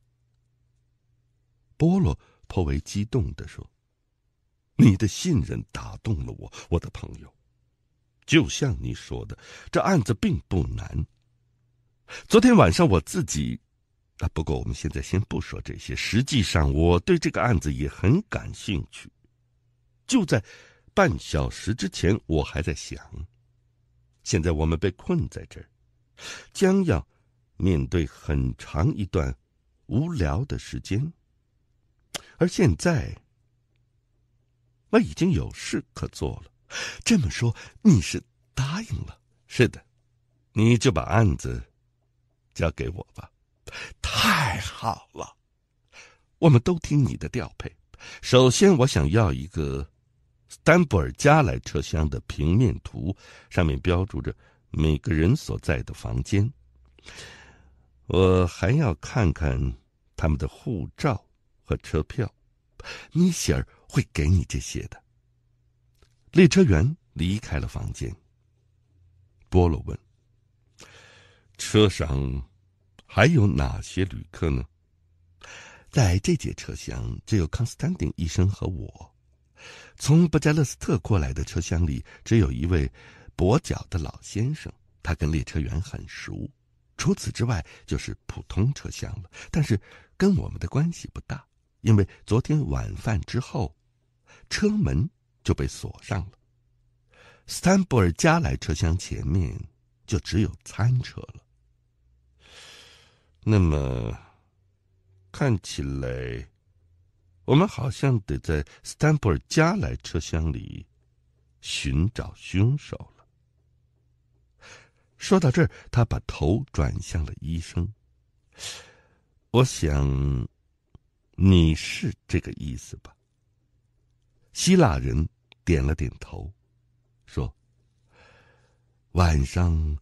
波洛颇为激动地说：“你的信任打动了我，我的朋友。就像你说的，这案子并不难。昨天晚上我自己……啊，不过我们现在先不说这些。实际上，我对这个案子也很感兴趣。就在半小时之前，我还在想，现在我们被困在这儿，将要面对很长一段无聊的时间。”而现在，我已经有事可做了。这么说，你是答应了？是的，你就把案子交给我吧。太好了，我们都听你的调配。首先，我想要一个丹布尔加来车厢的平面图，上面标注着每个人所在的房间。我还要看看他们的护照。车票，尼希尔会给你这些的。列车员离开了房间。波罗问：“车上还有哪些旅客呢？”在这节车厢只有康斯坦丁医生和我。从布加勒斯特过来的车厢里只有一位跛脚的老先生，他跟列车员很熟。除此之外就是普通车厢了，但是跟我们的关系不大。因为昨天晚饭之后，车门就被锁上了。斯坦布尔加莱车厢前面就只有餐车了。那么，看起来，我们好像得在斯坦布尔加莱车厢里寻找凶手了。说到这儿，他把头转向了医生。我想。你是这个意思吧？希腊人点了点头，说：“晚上，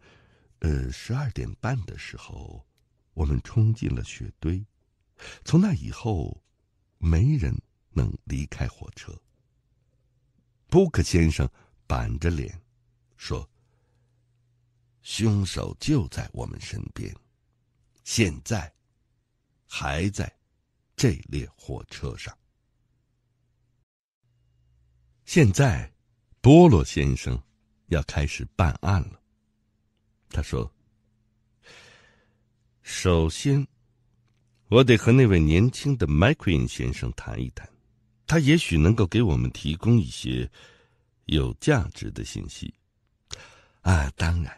呃，十二点半的时候，我们冲进了雪堆。从那以后，没人能离开火车。”布克先生板着脸说：“凶手就在我们身边，现在，还在。”这列火车上，现在，波洛先生要开始办案了。他说：“首先，我得和那位年轻的麦奎因先生谈一谈，他也许能够给我们提供一些有价值的信息。”啊，当然，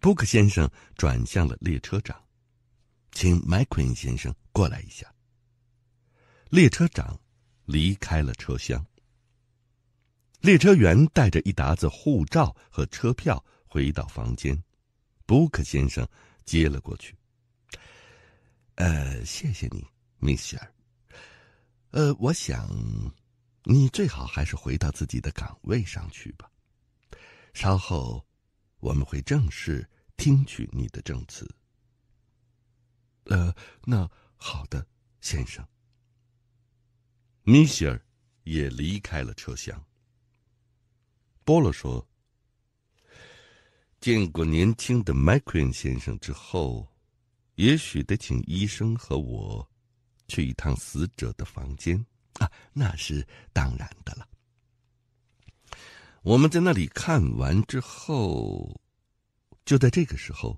布克先生转向了列车长，请麦奎因先生过来一下。列车长离开了车厢。列车员带着一沓子护照和车票回到房间，布克先生接了过去。呃，谢谢你，米歇尔。呃，我想，你最好还是回到自己的岗位上去吧。稍后，我们会正式听取你的证词。呃，那好的，先生。米歇尔也离开了车厢。波洛说：“见过年轻的麦克先生之后，也许得请医生和我去一趟死者的房间啊，那是当然的了。我们在那里看完之后，就在这个时候，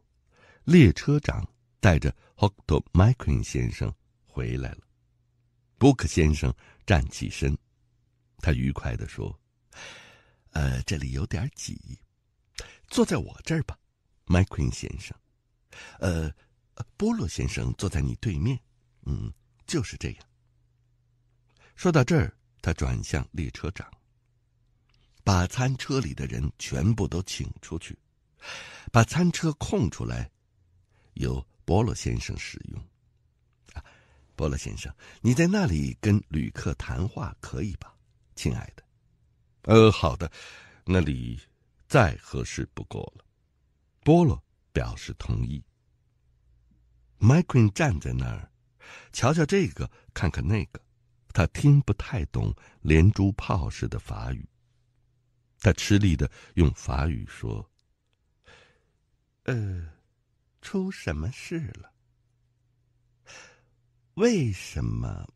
列车长带着霍克托·麦克尔先生回来了，布克先生。”站起身，他愉快地说：“呃，这里有点挤，坐在我这儿吧，麦昆先生。呃，波洛先生坐在你对面。嗯，就是这样。”说到这儿，他转向列车长：“把餐车里的人全部都请出去，把餐车空出来，由波洛先生使用。”波洛先生，你在那里跟旅客谈话可以吧，亲爱的？呃，好的，那里再合适不过了。波洛表示同意。麦克站在那儿，瞧瞧这个，看看那个，他听不太懂连珠炮似的法语。他吃力的用法语说：“呃，出什么事了？”为什么？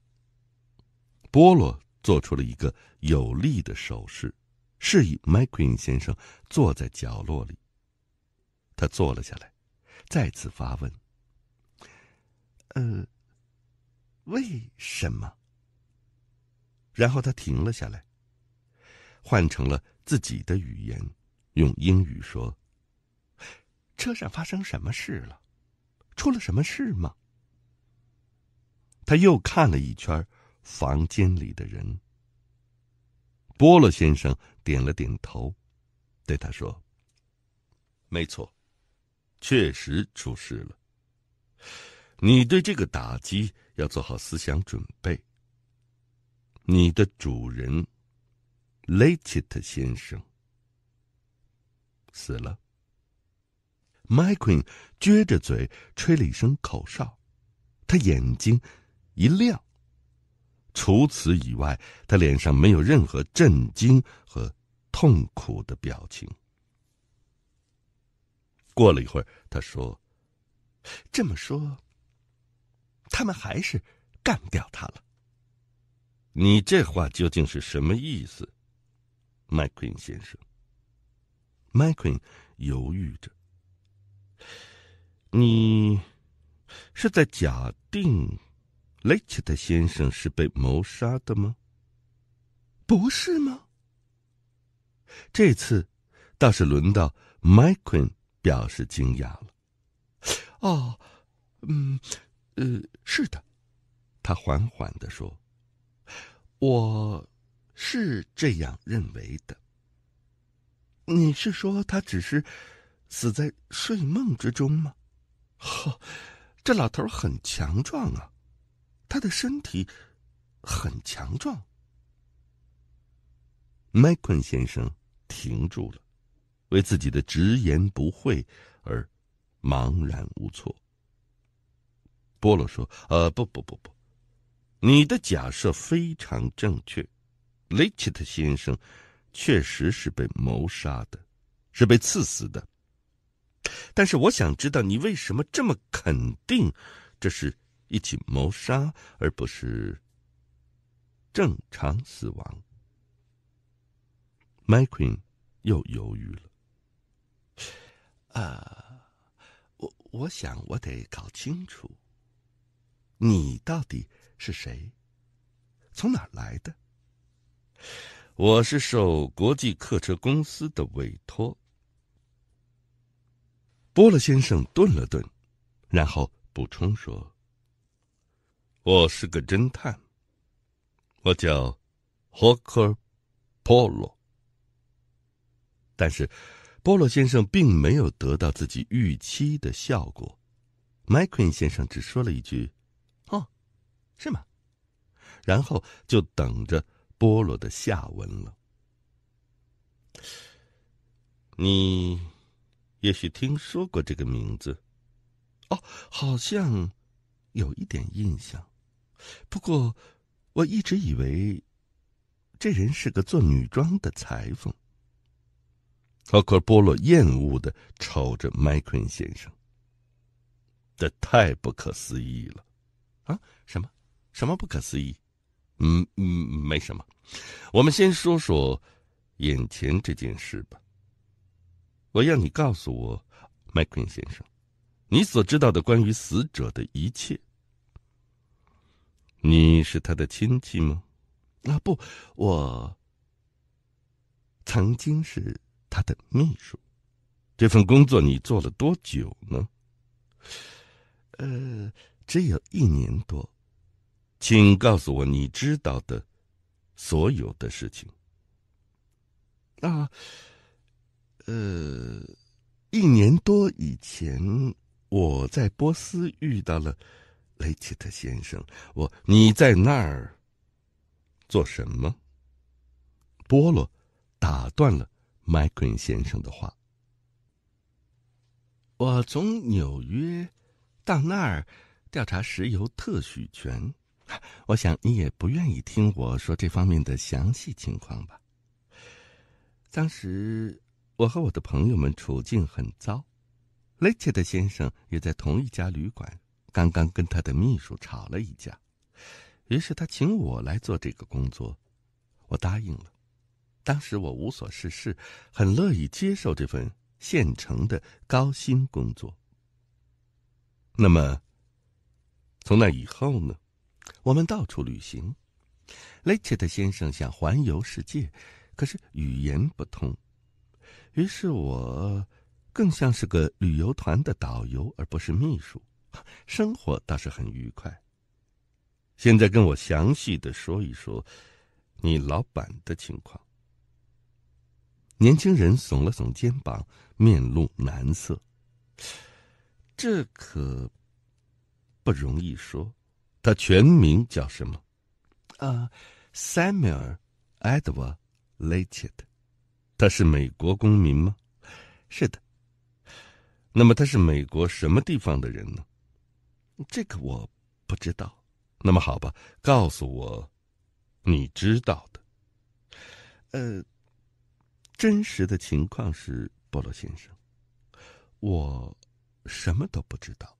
菠萝做出了一个有力的手势，示意麦克林先生坐在角落里。他坐了下来，再次发问：“呃，为什么？”然后他停了下来，换成了自己的语言，用英语说：“车上发生什么事了？出了什么事吗？”他又看了一圈，房间里的人。波洛先生点了点头，对他说：“没错，确实出事了。你对这个打击要做好思想准备。你的主人，雷切特先生死了。”麦克撅着嘴吹了一声口哨，他眼睛。一亮。除此以外，他脸上没有任何震惊和痛苦的表情。过了一会儿，他说：“这么说，他们还是干掉他了？你这话究竟是什么意思，麦昆先生？”麦昆犹豫着：“你是在假定？”雷切特先生是被谋杀的吗？不是吗？这次倒是轮到麦克表示惊讶了。哦，嗯，呃，是的，他缓缓的说：“我，是这样认为的。”你是说他只是死在睡梦之中吗？呵，这老头很强壮啊！他的身体很强壮。麦昆先生停住了，为自己的直言不讳而茫然无措。波罗说：“呃，不不不不，你的假设非常正确，雷切特先生确实是被谋杀的，是被刺死的。但是我想知道，你为什么这么肯定这是？”一起谋杀，而不是正常死亡。麦昆又犹豫了。啊，我我想我得搞清楚，你到底是谁，从哪儿来的？我是受国际客车公司的委托。波勒先生顿了顿，然后补充说。我是个侦探，我叫霍克·波 o 但是，波罗先生并没有得到自己预期的效果。麦昆先生只说了一句：“哦，是吗？”然后就等着波罗的下文了。你也许听说过这个名字，哦，好像有一点印象。不过，我一直以为，这人是个做女装的裁缝。奥克波罗厌恶的瞅着麦昆先生。这太不可思议了，啊？什么？什么不可思议？嗯嗯，没什么。我们先说说眼前这件事吧。我要你告诉我，麦昆先生，你所知道的关于死者的一切。你是他的亲戚吗？啊，不，我曾经是他的秘书。这份工作你做了多久呢？呃，只有一年多。请告诉我你知道的所有的事情。啊，呃，一年多以前，我在波斯遇到了。雷切特先生，我你在那儿做什么？波洛打断了麦昆先生的话。我从纽约到那儿调查石油特许权，我想你也不愿意听我说这方面的详细情况吧。当时我和我的朋友们处境很糟，雷切特先生也在同一家旅馆。刚刚跟他的秘书吵了一架，于是他请我来做这个工作，我答应了。当时我无所事事，很乐意接受这份现成的高薪工作。那么，从那以后呢？我们到处旅行。雷切特先生想环游世界，可是语言不通，于是我更像是个旅游团的导游，而不是秘书。生活倒是很愉快。现在跟我详细的说一说你老板的情况。年轻人耸了耸肩膀，面露难色。这可不容易说。他全名叫什么？啊，Samuel Edward l a t c h e t 他是美国公民吗？是的。那么他是美国什么地方的人呢？这个我不知道。那么好吧，告诉我，你知道的。呃，真实的情况是，波罗先生，我什么都不知道。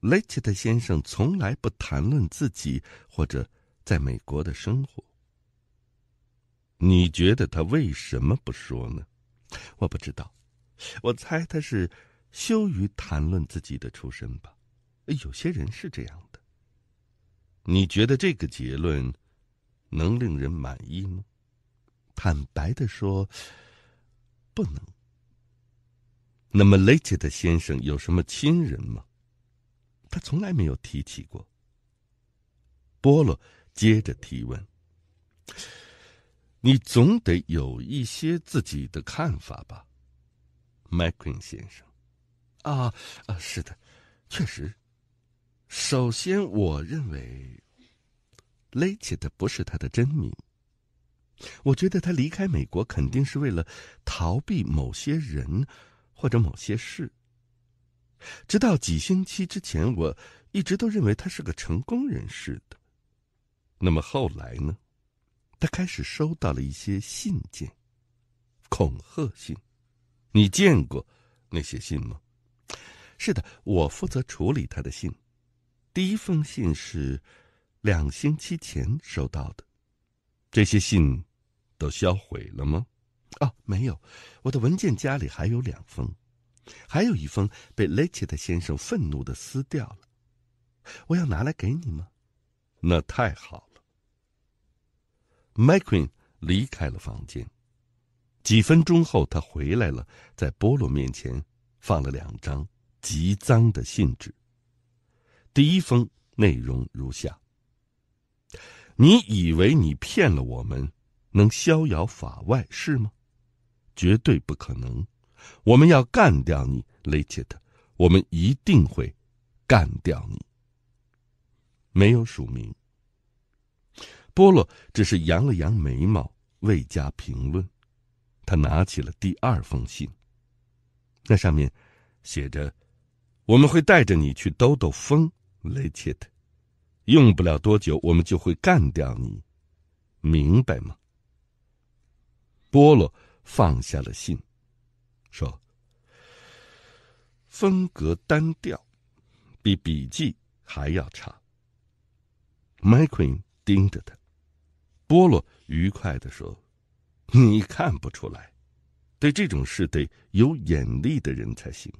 雷切特先生从来不谈论自己或者在美国的生活。你觉得他为什么不说呢？我不知道，我猜他是羞于谈论自己的出身吧。有些人是这样的。你觉得这个结论能令人满意吗？坦白的说，不能。那么，雷切特先生有什么亲人吗？他从来没有提起过。波洛接着提问：“你总得有一些自己的看法吧，麦昆先生？”啊啊，是的，确实。首先，我认为 l e a 的不是他的真名。我觉得他离开美国肯定是为了逃避某些人或者某些事。直到几星期之前，我一直都认为他是个成功人士的。那么后来呢？他开始收到了一些信件，恐吓信。你见过那些信吗？是的，我负责处理他的信。第一封信是两星期前收到的，这些信都销毁了吗？哦，没有，我的文件夹里还有两封，还有一封被雷切特先生愤怒的撕掉了。我要拿来给你吗？那太好了。麦克离开了房间，几分钟后他回来了，在波洛面前放了两张极脏的信纸。第一封内容如下：“你以为你骗了我们，能逍遥法外是吗？绝对不可能！我们要干掉你，雷切特。我们一定会干掉你。”没有署名。波洛只是扬了扬眉毛，未加评论。他拿起了第二封信，那上面写着：“我们会带着你去兜兜风。”雷切 t 用不了多久，我们就会干掉你，明白吗？波洛放下了信，说：“风格单调，比笔记还要差。”麦奎盯着他，波洛愉快的说：“你看不出来，对这种事得有眼力的人才行。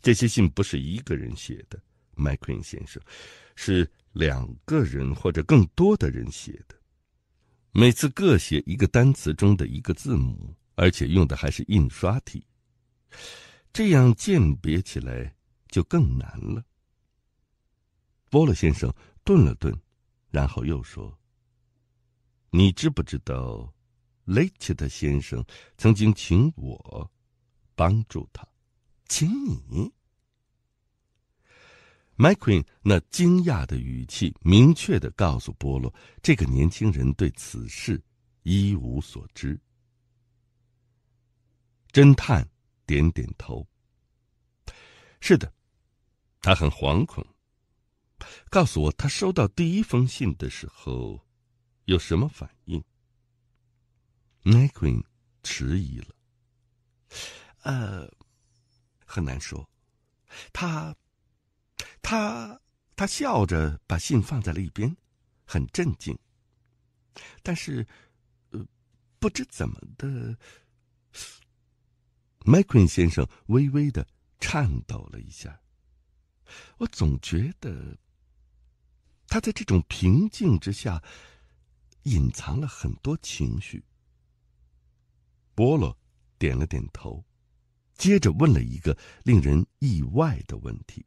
这些信不是一个人写的。”麦克林先生是两个人或者更多的人写的，每次各写一个单词中的一个字母，而且用的还是印刷体。这样鉴别起来就更难了。波洛先生顿了顿，然后又说：“你知不知道，雷切特先生曾经请我帮助他，请你。”，McQueen 那惊讶的语气，明确的告诉波洛，这个年轻人对此事一无所知。侦探点点头：“是的，他很惶恐。告诉我，他收到第一封信的时候有什么反应？”迈克林迟疑了：“呃，很难说，他……”他他笑着把信放在了一边，很镇静。但是，呃，不知怎么的，麦昆先生微微的颤抖了一下。我总觉得他在这种平静之下隐藏了很多情绪。波洛点了点头，接着问了一个令人意外的问题。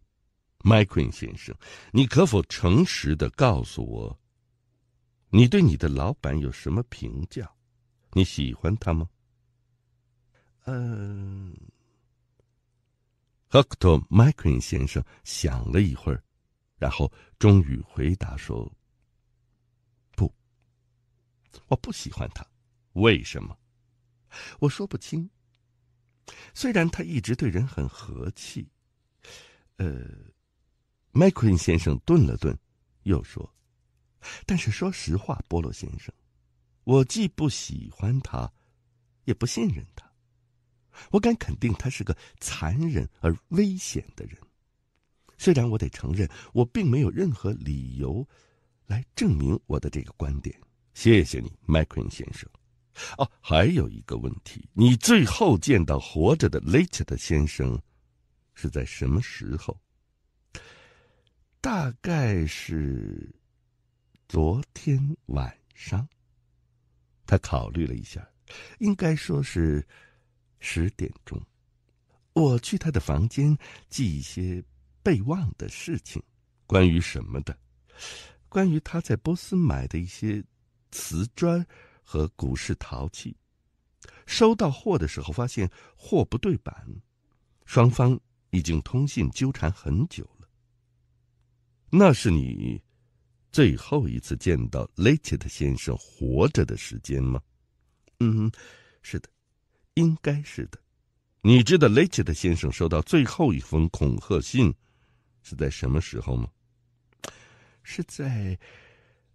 麦昆先生，你可否诚实的告诉我，你对你的老板有什么评价？你喜欢他吗？嗯，赫克托·麦昆先生想了一会儿，然后终于回答说：“不，我不喜欢他。为什么？我说不清。虽然他一直对人很和气，呃。”麦昆先生顿了顿，又说：“但是说实话，波罗先生，我既不喜欢他，也不信任他。我敢肯定，他是个残忍而危险的人。虽然我得承认，我并没有任何理由来证明我的这个观点。谢谢你，麦昆先生。哦，还有一个问题：你最后见到活着的雷切特先生是在什么时候？”大概是昨天晚上，他考虑了一下，应该说是十点钟，我去他的房间记一些备忘的事情，关于什么的？关于他在波斯买的一些瓷砖和古式陶器，收到货的时候发现货不对版，双方已经通信纠缠很久。那是你最后一次见到雷切特先生活着的时间吗？嗯，是的，应该是的。你知道雷切特先生收到最后一封恐吓信是在什么时候吗？是在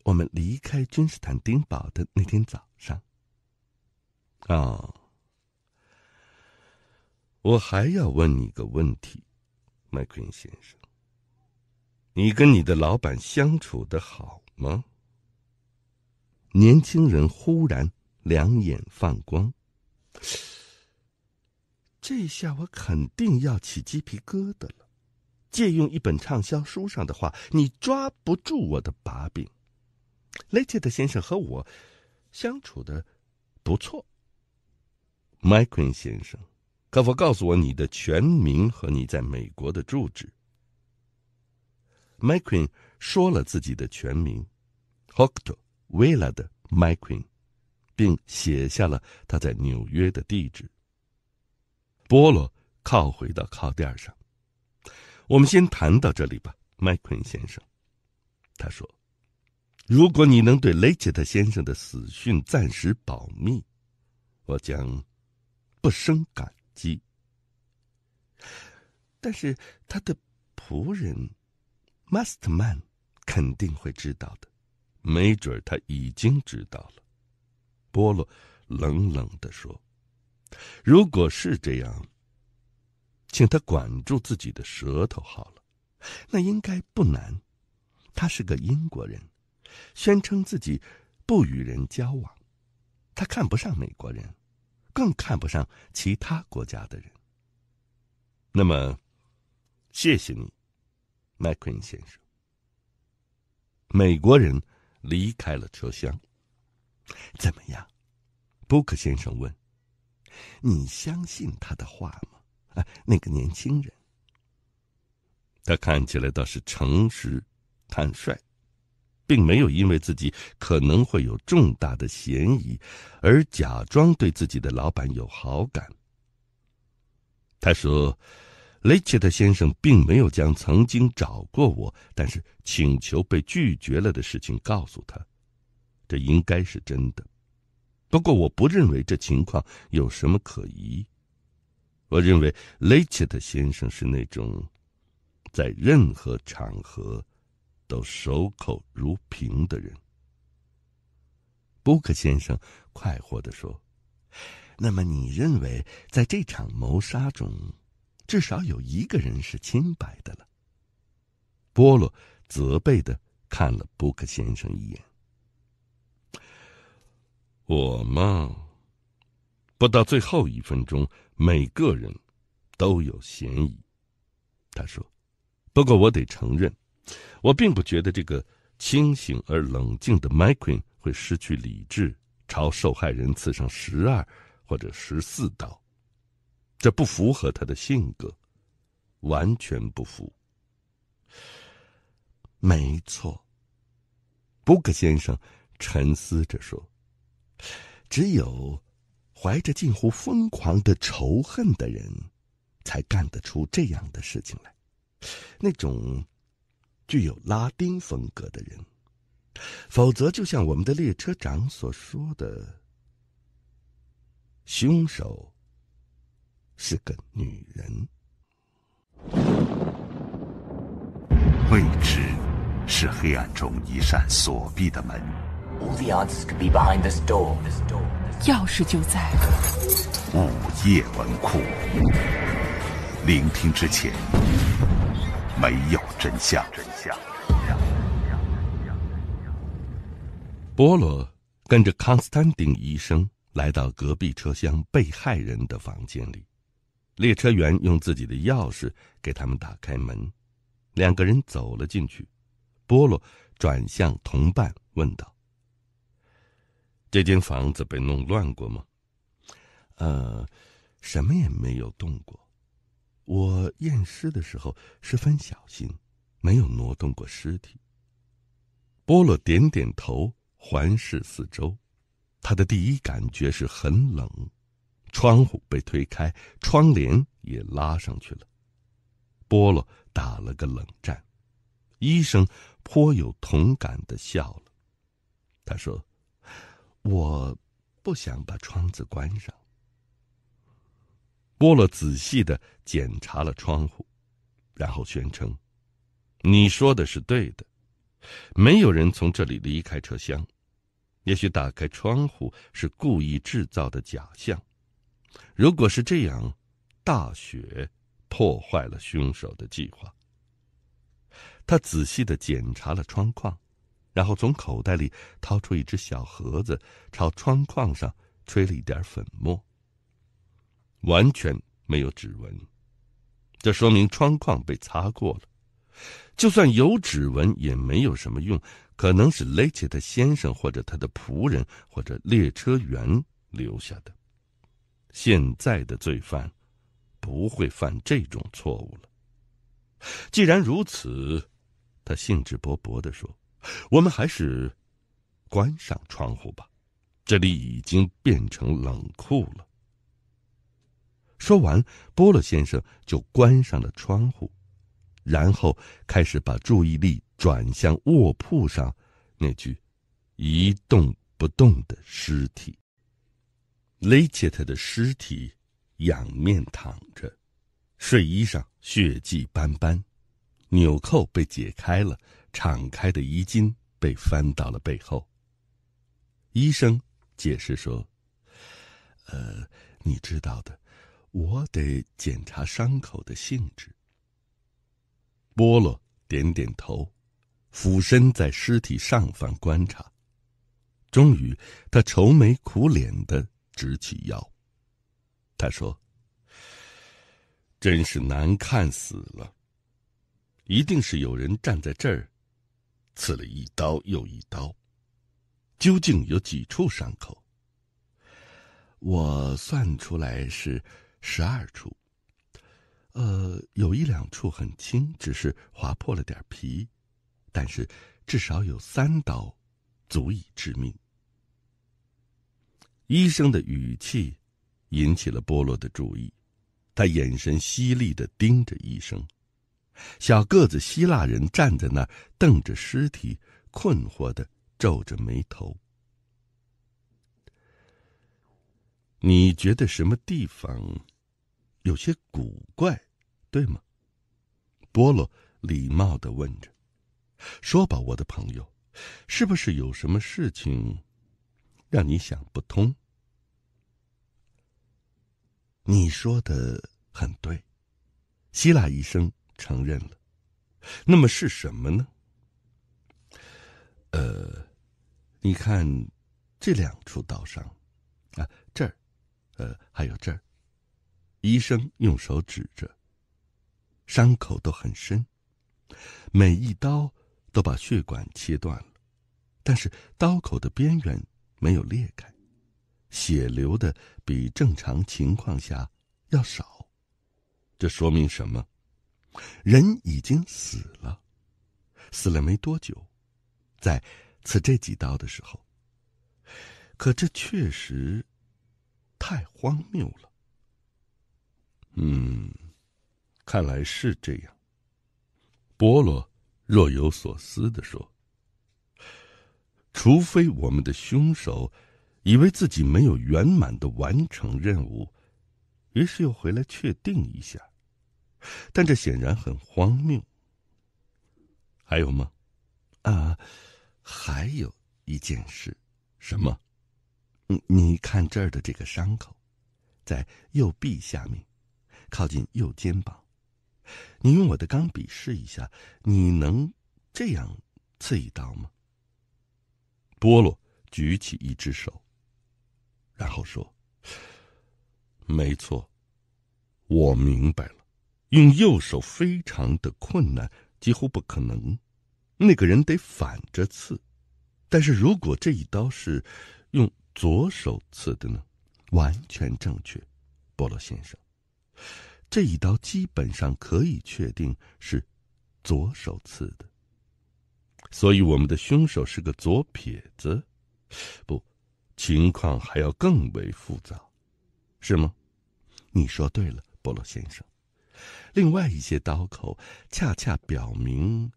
我们离开君士坦丁堡的那天早上。哦，我还要问你个问题，麦奎先生。你跟你的老板相处的好吗？年轻人忽然两眼放光，这下我肯定要起鸡皮疙瘩了。借用一本畅销书上的话：“你抓不住我的把柄。”雷切特先生和我相处的不错。麦昆先生，可否告诉我你的全名和你在美国的住址？m e 昆说了自己的全名，h o 霍克托·威廉的 e 昆，并写下了他在纽约的地址。波洛靠回到靠垫上，我们先谈到这里吧，m e 昆先生。他说：“如果你能对雷切特先生的死讯暂时保密，我将不生感激。”但是他的仆人。m a s t m a n 肯定会知道的，没准他已经知道了。波洛冷冷地说：“如果是这样，请他管住自己的舌头好了。那应该不难。他是个英国人，宣称自己不与人交往，他看不上美国人，更看不上其他国家的人。那么，谢谢你。”麦昆先生，美国人离开了车厢。怎么样？布克先生问：“你相信他的话吗？”啊，那个年轻人。他看起来倒是诚实坦率，并没有因为自己可能会有重大的嫌疑而假装对自己的老板有好感。他说。雷切特先生并没有将曾经找过我，但是请求被拒绝了的事情告诉他，这应该是真的。不过，我不认为这情况有什么可疑。我认为雷切特先生是那种，在任何场合都守口如瓶的人。布克先生快活地说：“那么，你认为在这场谋杀中？”至少有一个人是清白的了。波洛责备地看了布克先生一眼。我嘛，不到最后一分钟，每个人都有嫌疑。他说：“不过我得承认，我并不觉得这个清醒而冷静的麦克会失去理智，朝受害人刺上十二或者十四刀。”这不符合他的性格，完全不符。没错，布克先生沉思着说：“只有怀着近乎疯狂的仇恨的人，才干得出这样的事情来。那种具有拉丁风格的人，否则，就像我们的列车长所说的，凶手。”是个女人。未知是黑暗中一扇锁闭的门，钥匙就在午夜文库。聆听之前，没有真相。真相。波罗跟着康斯坦丁医生来到隔壁车厢被害人的房间里。列车员用自己的钥匙给他们打开门，两个人走了进去。波洛转向同伴问道：“这间房子被弄乱过吗？”“呃，什么也没有动过。我验尸的时候十分小心，没有挪动过尸体。”波洛点点头，环视四周，他的第一感觉是很冷。窗户被推开，窗帘也拉上去了。波洛打了个冷战，医生颇有同感的笑了。他说：“我，不想把窗子关上。”波洛仔细的检查了窗户，然后宣称：“你说的是对的，没有人从这里离开车厢。也许打开窗户是故意制造的假象。”如果是这样，大雪破坏了凶手的计划。他仔细的检查了窗框，然后从口袋里掏出一只小盒子，朝窗框上吹了一点粉末。完全没有指纹，这说明窗框被擦过了。就算有指纹，也没有什么用，可能是雷切特先生或者他的仆人或者列车员留下的。现在的罪犯不会犯这种错误了。既然如此，他兴致勃勃地说：“我们还是关上窗户吧，这里已经变成冷库了。”说完，波洛先生就关上了窗户，然后开始把注意力转向卧铺上那具一动不动的尸体。勒切特的尸体仰面躺着，睡衣上血迹斑斑，纽扣被解开了，敞开的衣襟被翻到了背后。医生解释说：“呃，你知道的，我得检查伤口的性质。”波洛点点头，俯身在尸体上方观察，终于他愁眉苦脸的。直起腰，他说：“真是难看死了！一定是有人站在这儿，刺了一刀又一刀。究竟有几处伤口？我算出来是十二处。呃，有一两处很轻，只是划破了点皮，但是至少有三刀，足以致命。”医生的语气引起了波洛的注意，他眼神犀利的盯着医生，小个子希腊人站在那儿瞪着尸体，困惑的皱着眉头。你觉得什么地方有些古怪，对吗？波洛礼貌的问着，说吧，我的朋友，是不是有什么事情？让你想不通。你说的很对，希腊医生承认了。那么是什么呢？呃，你看，这两处刀伤，啊，这儿，呃，还有这儿，医生用手指着，伤口都很深，每一刀都把血管切断了，但是刀口的边缘。没有裂开，血流的比正常情况下要少，这说明什么？人已经死了，死了没多久，在刺这几刀的时候。可这确实太荒谬了。嗯，看来是这样。”波罗若有所思地说。除非我们的凶手以为自己没有圆满的完成任务，于是又回来确定一下，但这显然很荒谬。还有吗？啊，还有一件事，什么？嗯，你看这儿的这个伤口，在右臂下面，靠近右肩膀，你用我的钢笔试一下，你能这样刺一刀吗？波洛举起一只手，然后说：“没错，我明白了。用右手非常的困难，几乎不可能。那个人得反着刺。但是如果这一刀是用左手刺的呢？完全正确，波洛先生，这一刀基本上可以确定是左手刺的。”所以，我们的凶手是个左撇子，不，情况还要更为复杂，是吗？你说对了，波罗先生。另外一些刀口恰恰表明，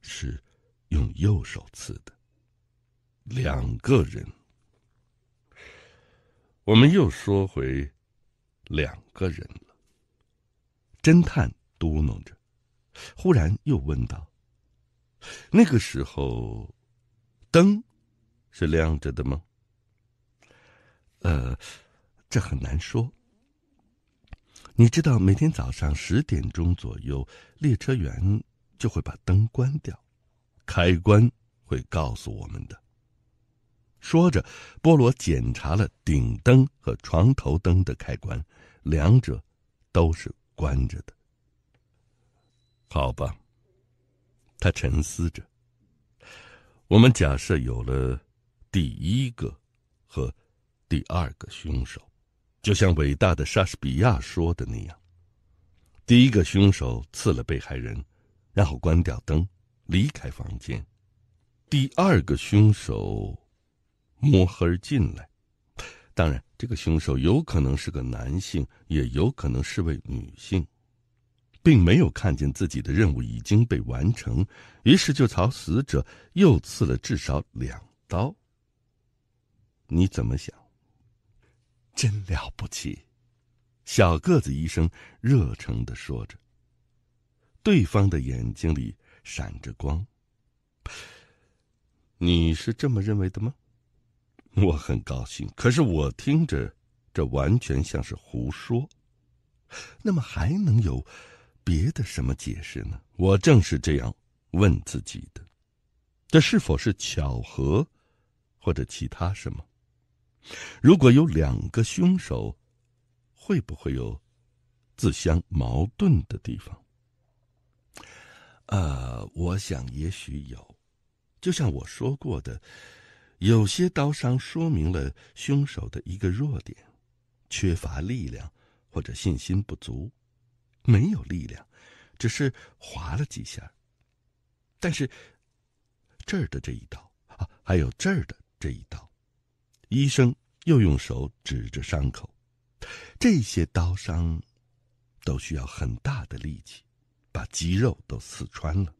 是用右手刺的。两个人，我们又说回两个人了。侦探嘟囔着，忽然又问道。那个时候，灯是亮着的吗？呃，这很难说。你知道，每天早上十点钟左右，列车员就会把灯关掉，开关会告诉我们的。说着，波罗检查了顶灯和床头灯的开关，两者都是关着的。好吧。他沉思着：“我们假设有了第一个和第二个凶手，就像伟大的莎士比亚说的那样，第一个凶手刺了被害人，然后关掉灯，离开房间；第二个凶手摸黑进来。当然，这个凶手有可能是个男性，也有可能是位女性。”并没有看见自己的任务已经被完成，于是就朝死者又刺了至少两刀。你怎么想？真了不起，小个子医生热诚的说着。对方的眼睛里闪着光。你是这么认为的吗？我很高兴，可是我听着，这完全像是胡说。那么还能有？别的什么解释呢？我正是这样问自己的：这是否是巧合，或者其他什么？如果有两个凶手，会不会有自相矛盾的地方？呃，我想也许有，就像我说过的，有些刀伤说明了凶手的一个弱点，缺乏力量或者信心不足。没有力量，只是划了几下。但是这儿的这一刀啊，还有这儿的这一刀，医生又用手指着伤口。这些刀伤都需要很大的力气，把肌肉都刺穿了。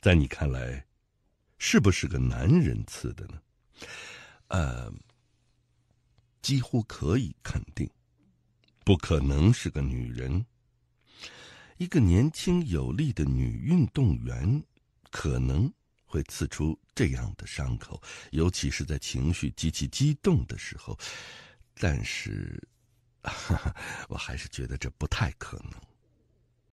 在你看来，是不是个男人刺的呢？呃，几乎可以肯定。不可能是个女人。一个年轻有力的女运动员，可能会刺出这样的伤口，尤其是在情绪极其激动的时候。但是，哈哈，我还是觉得这不太可能。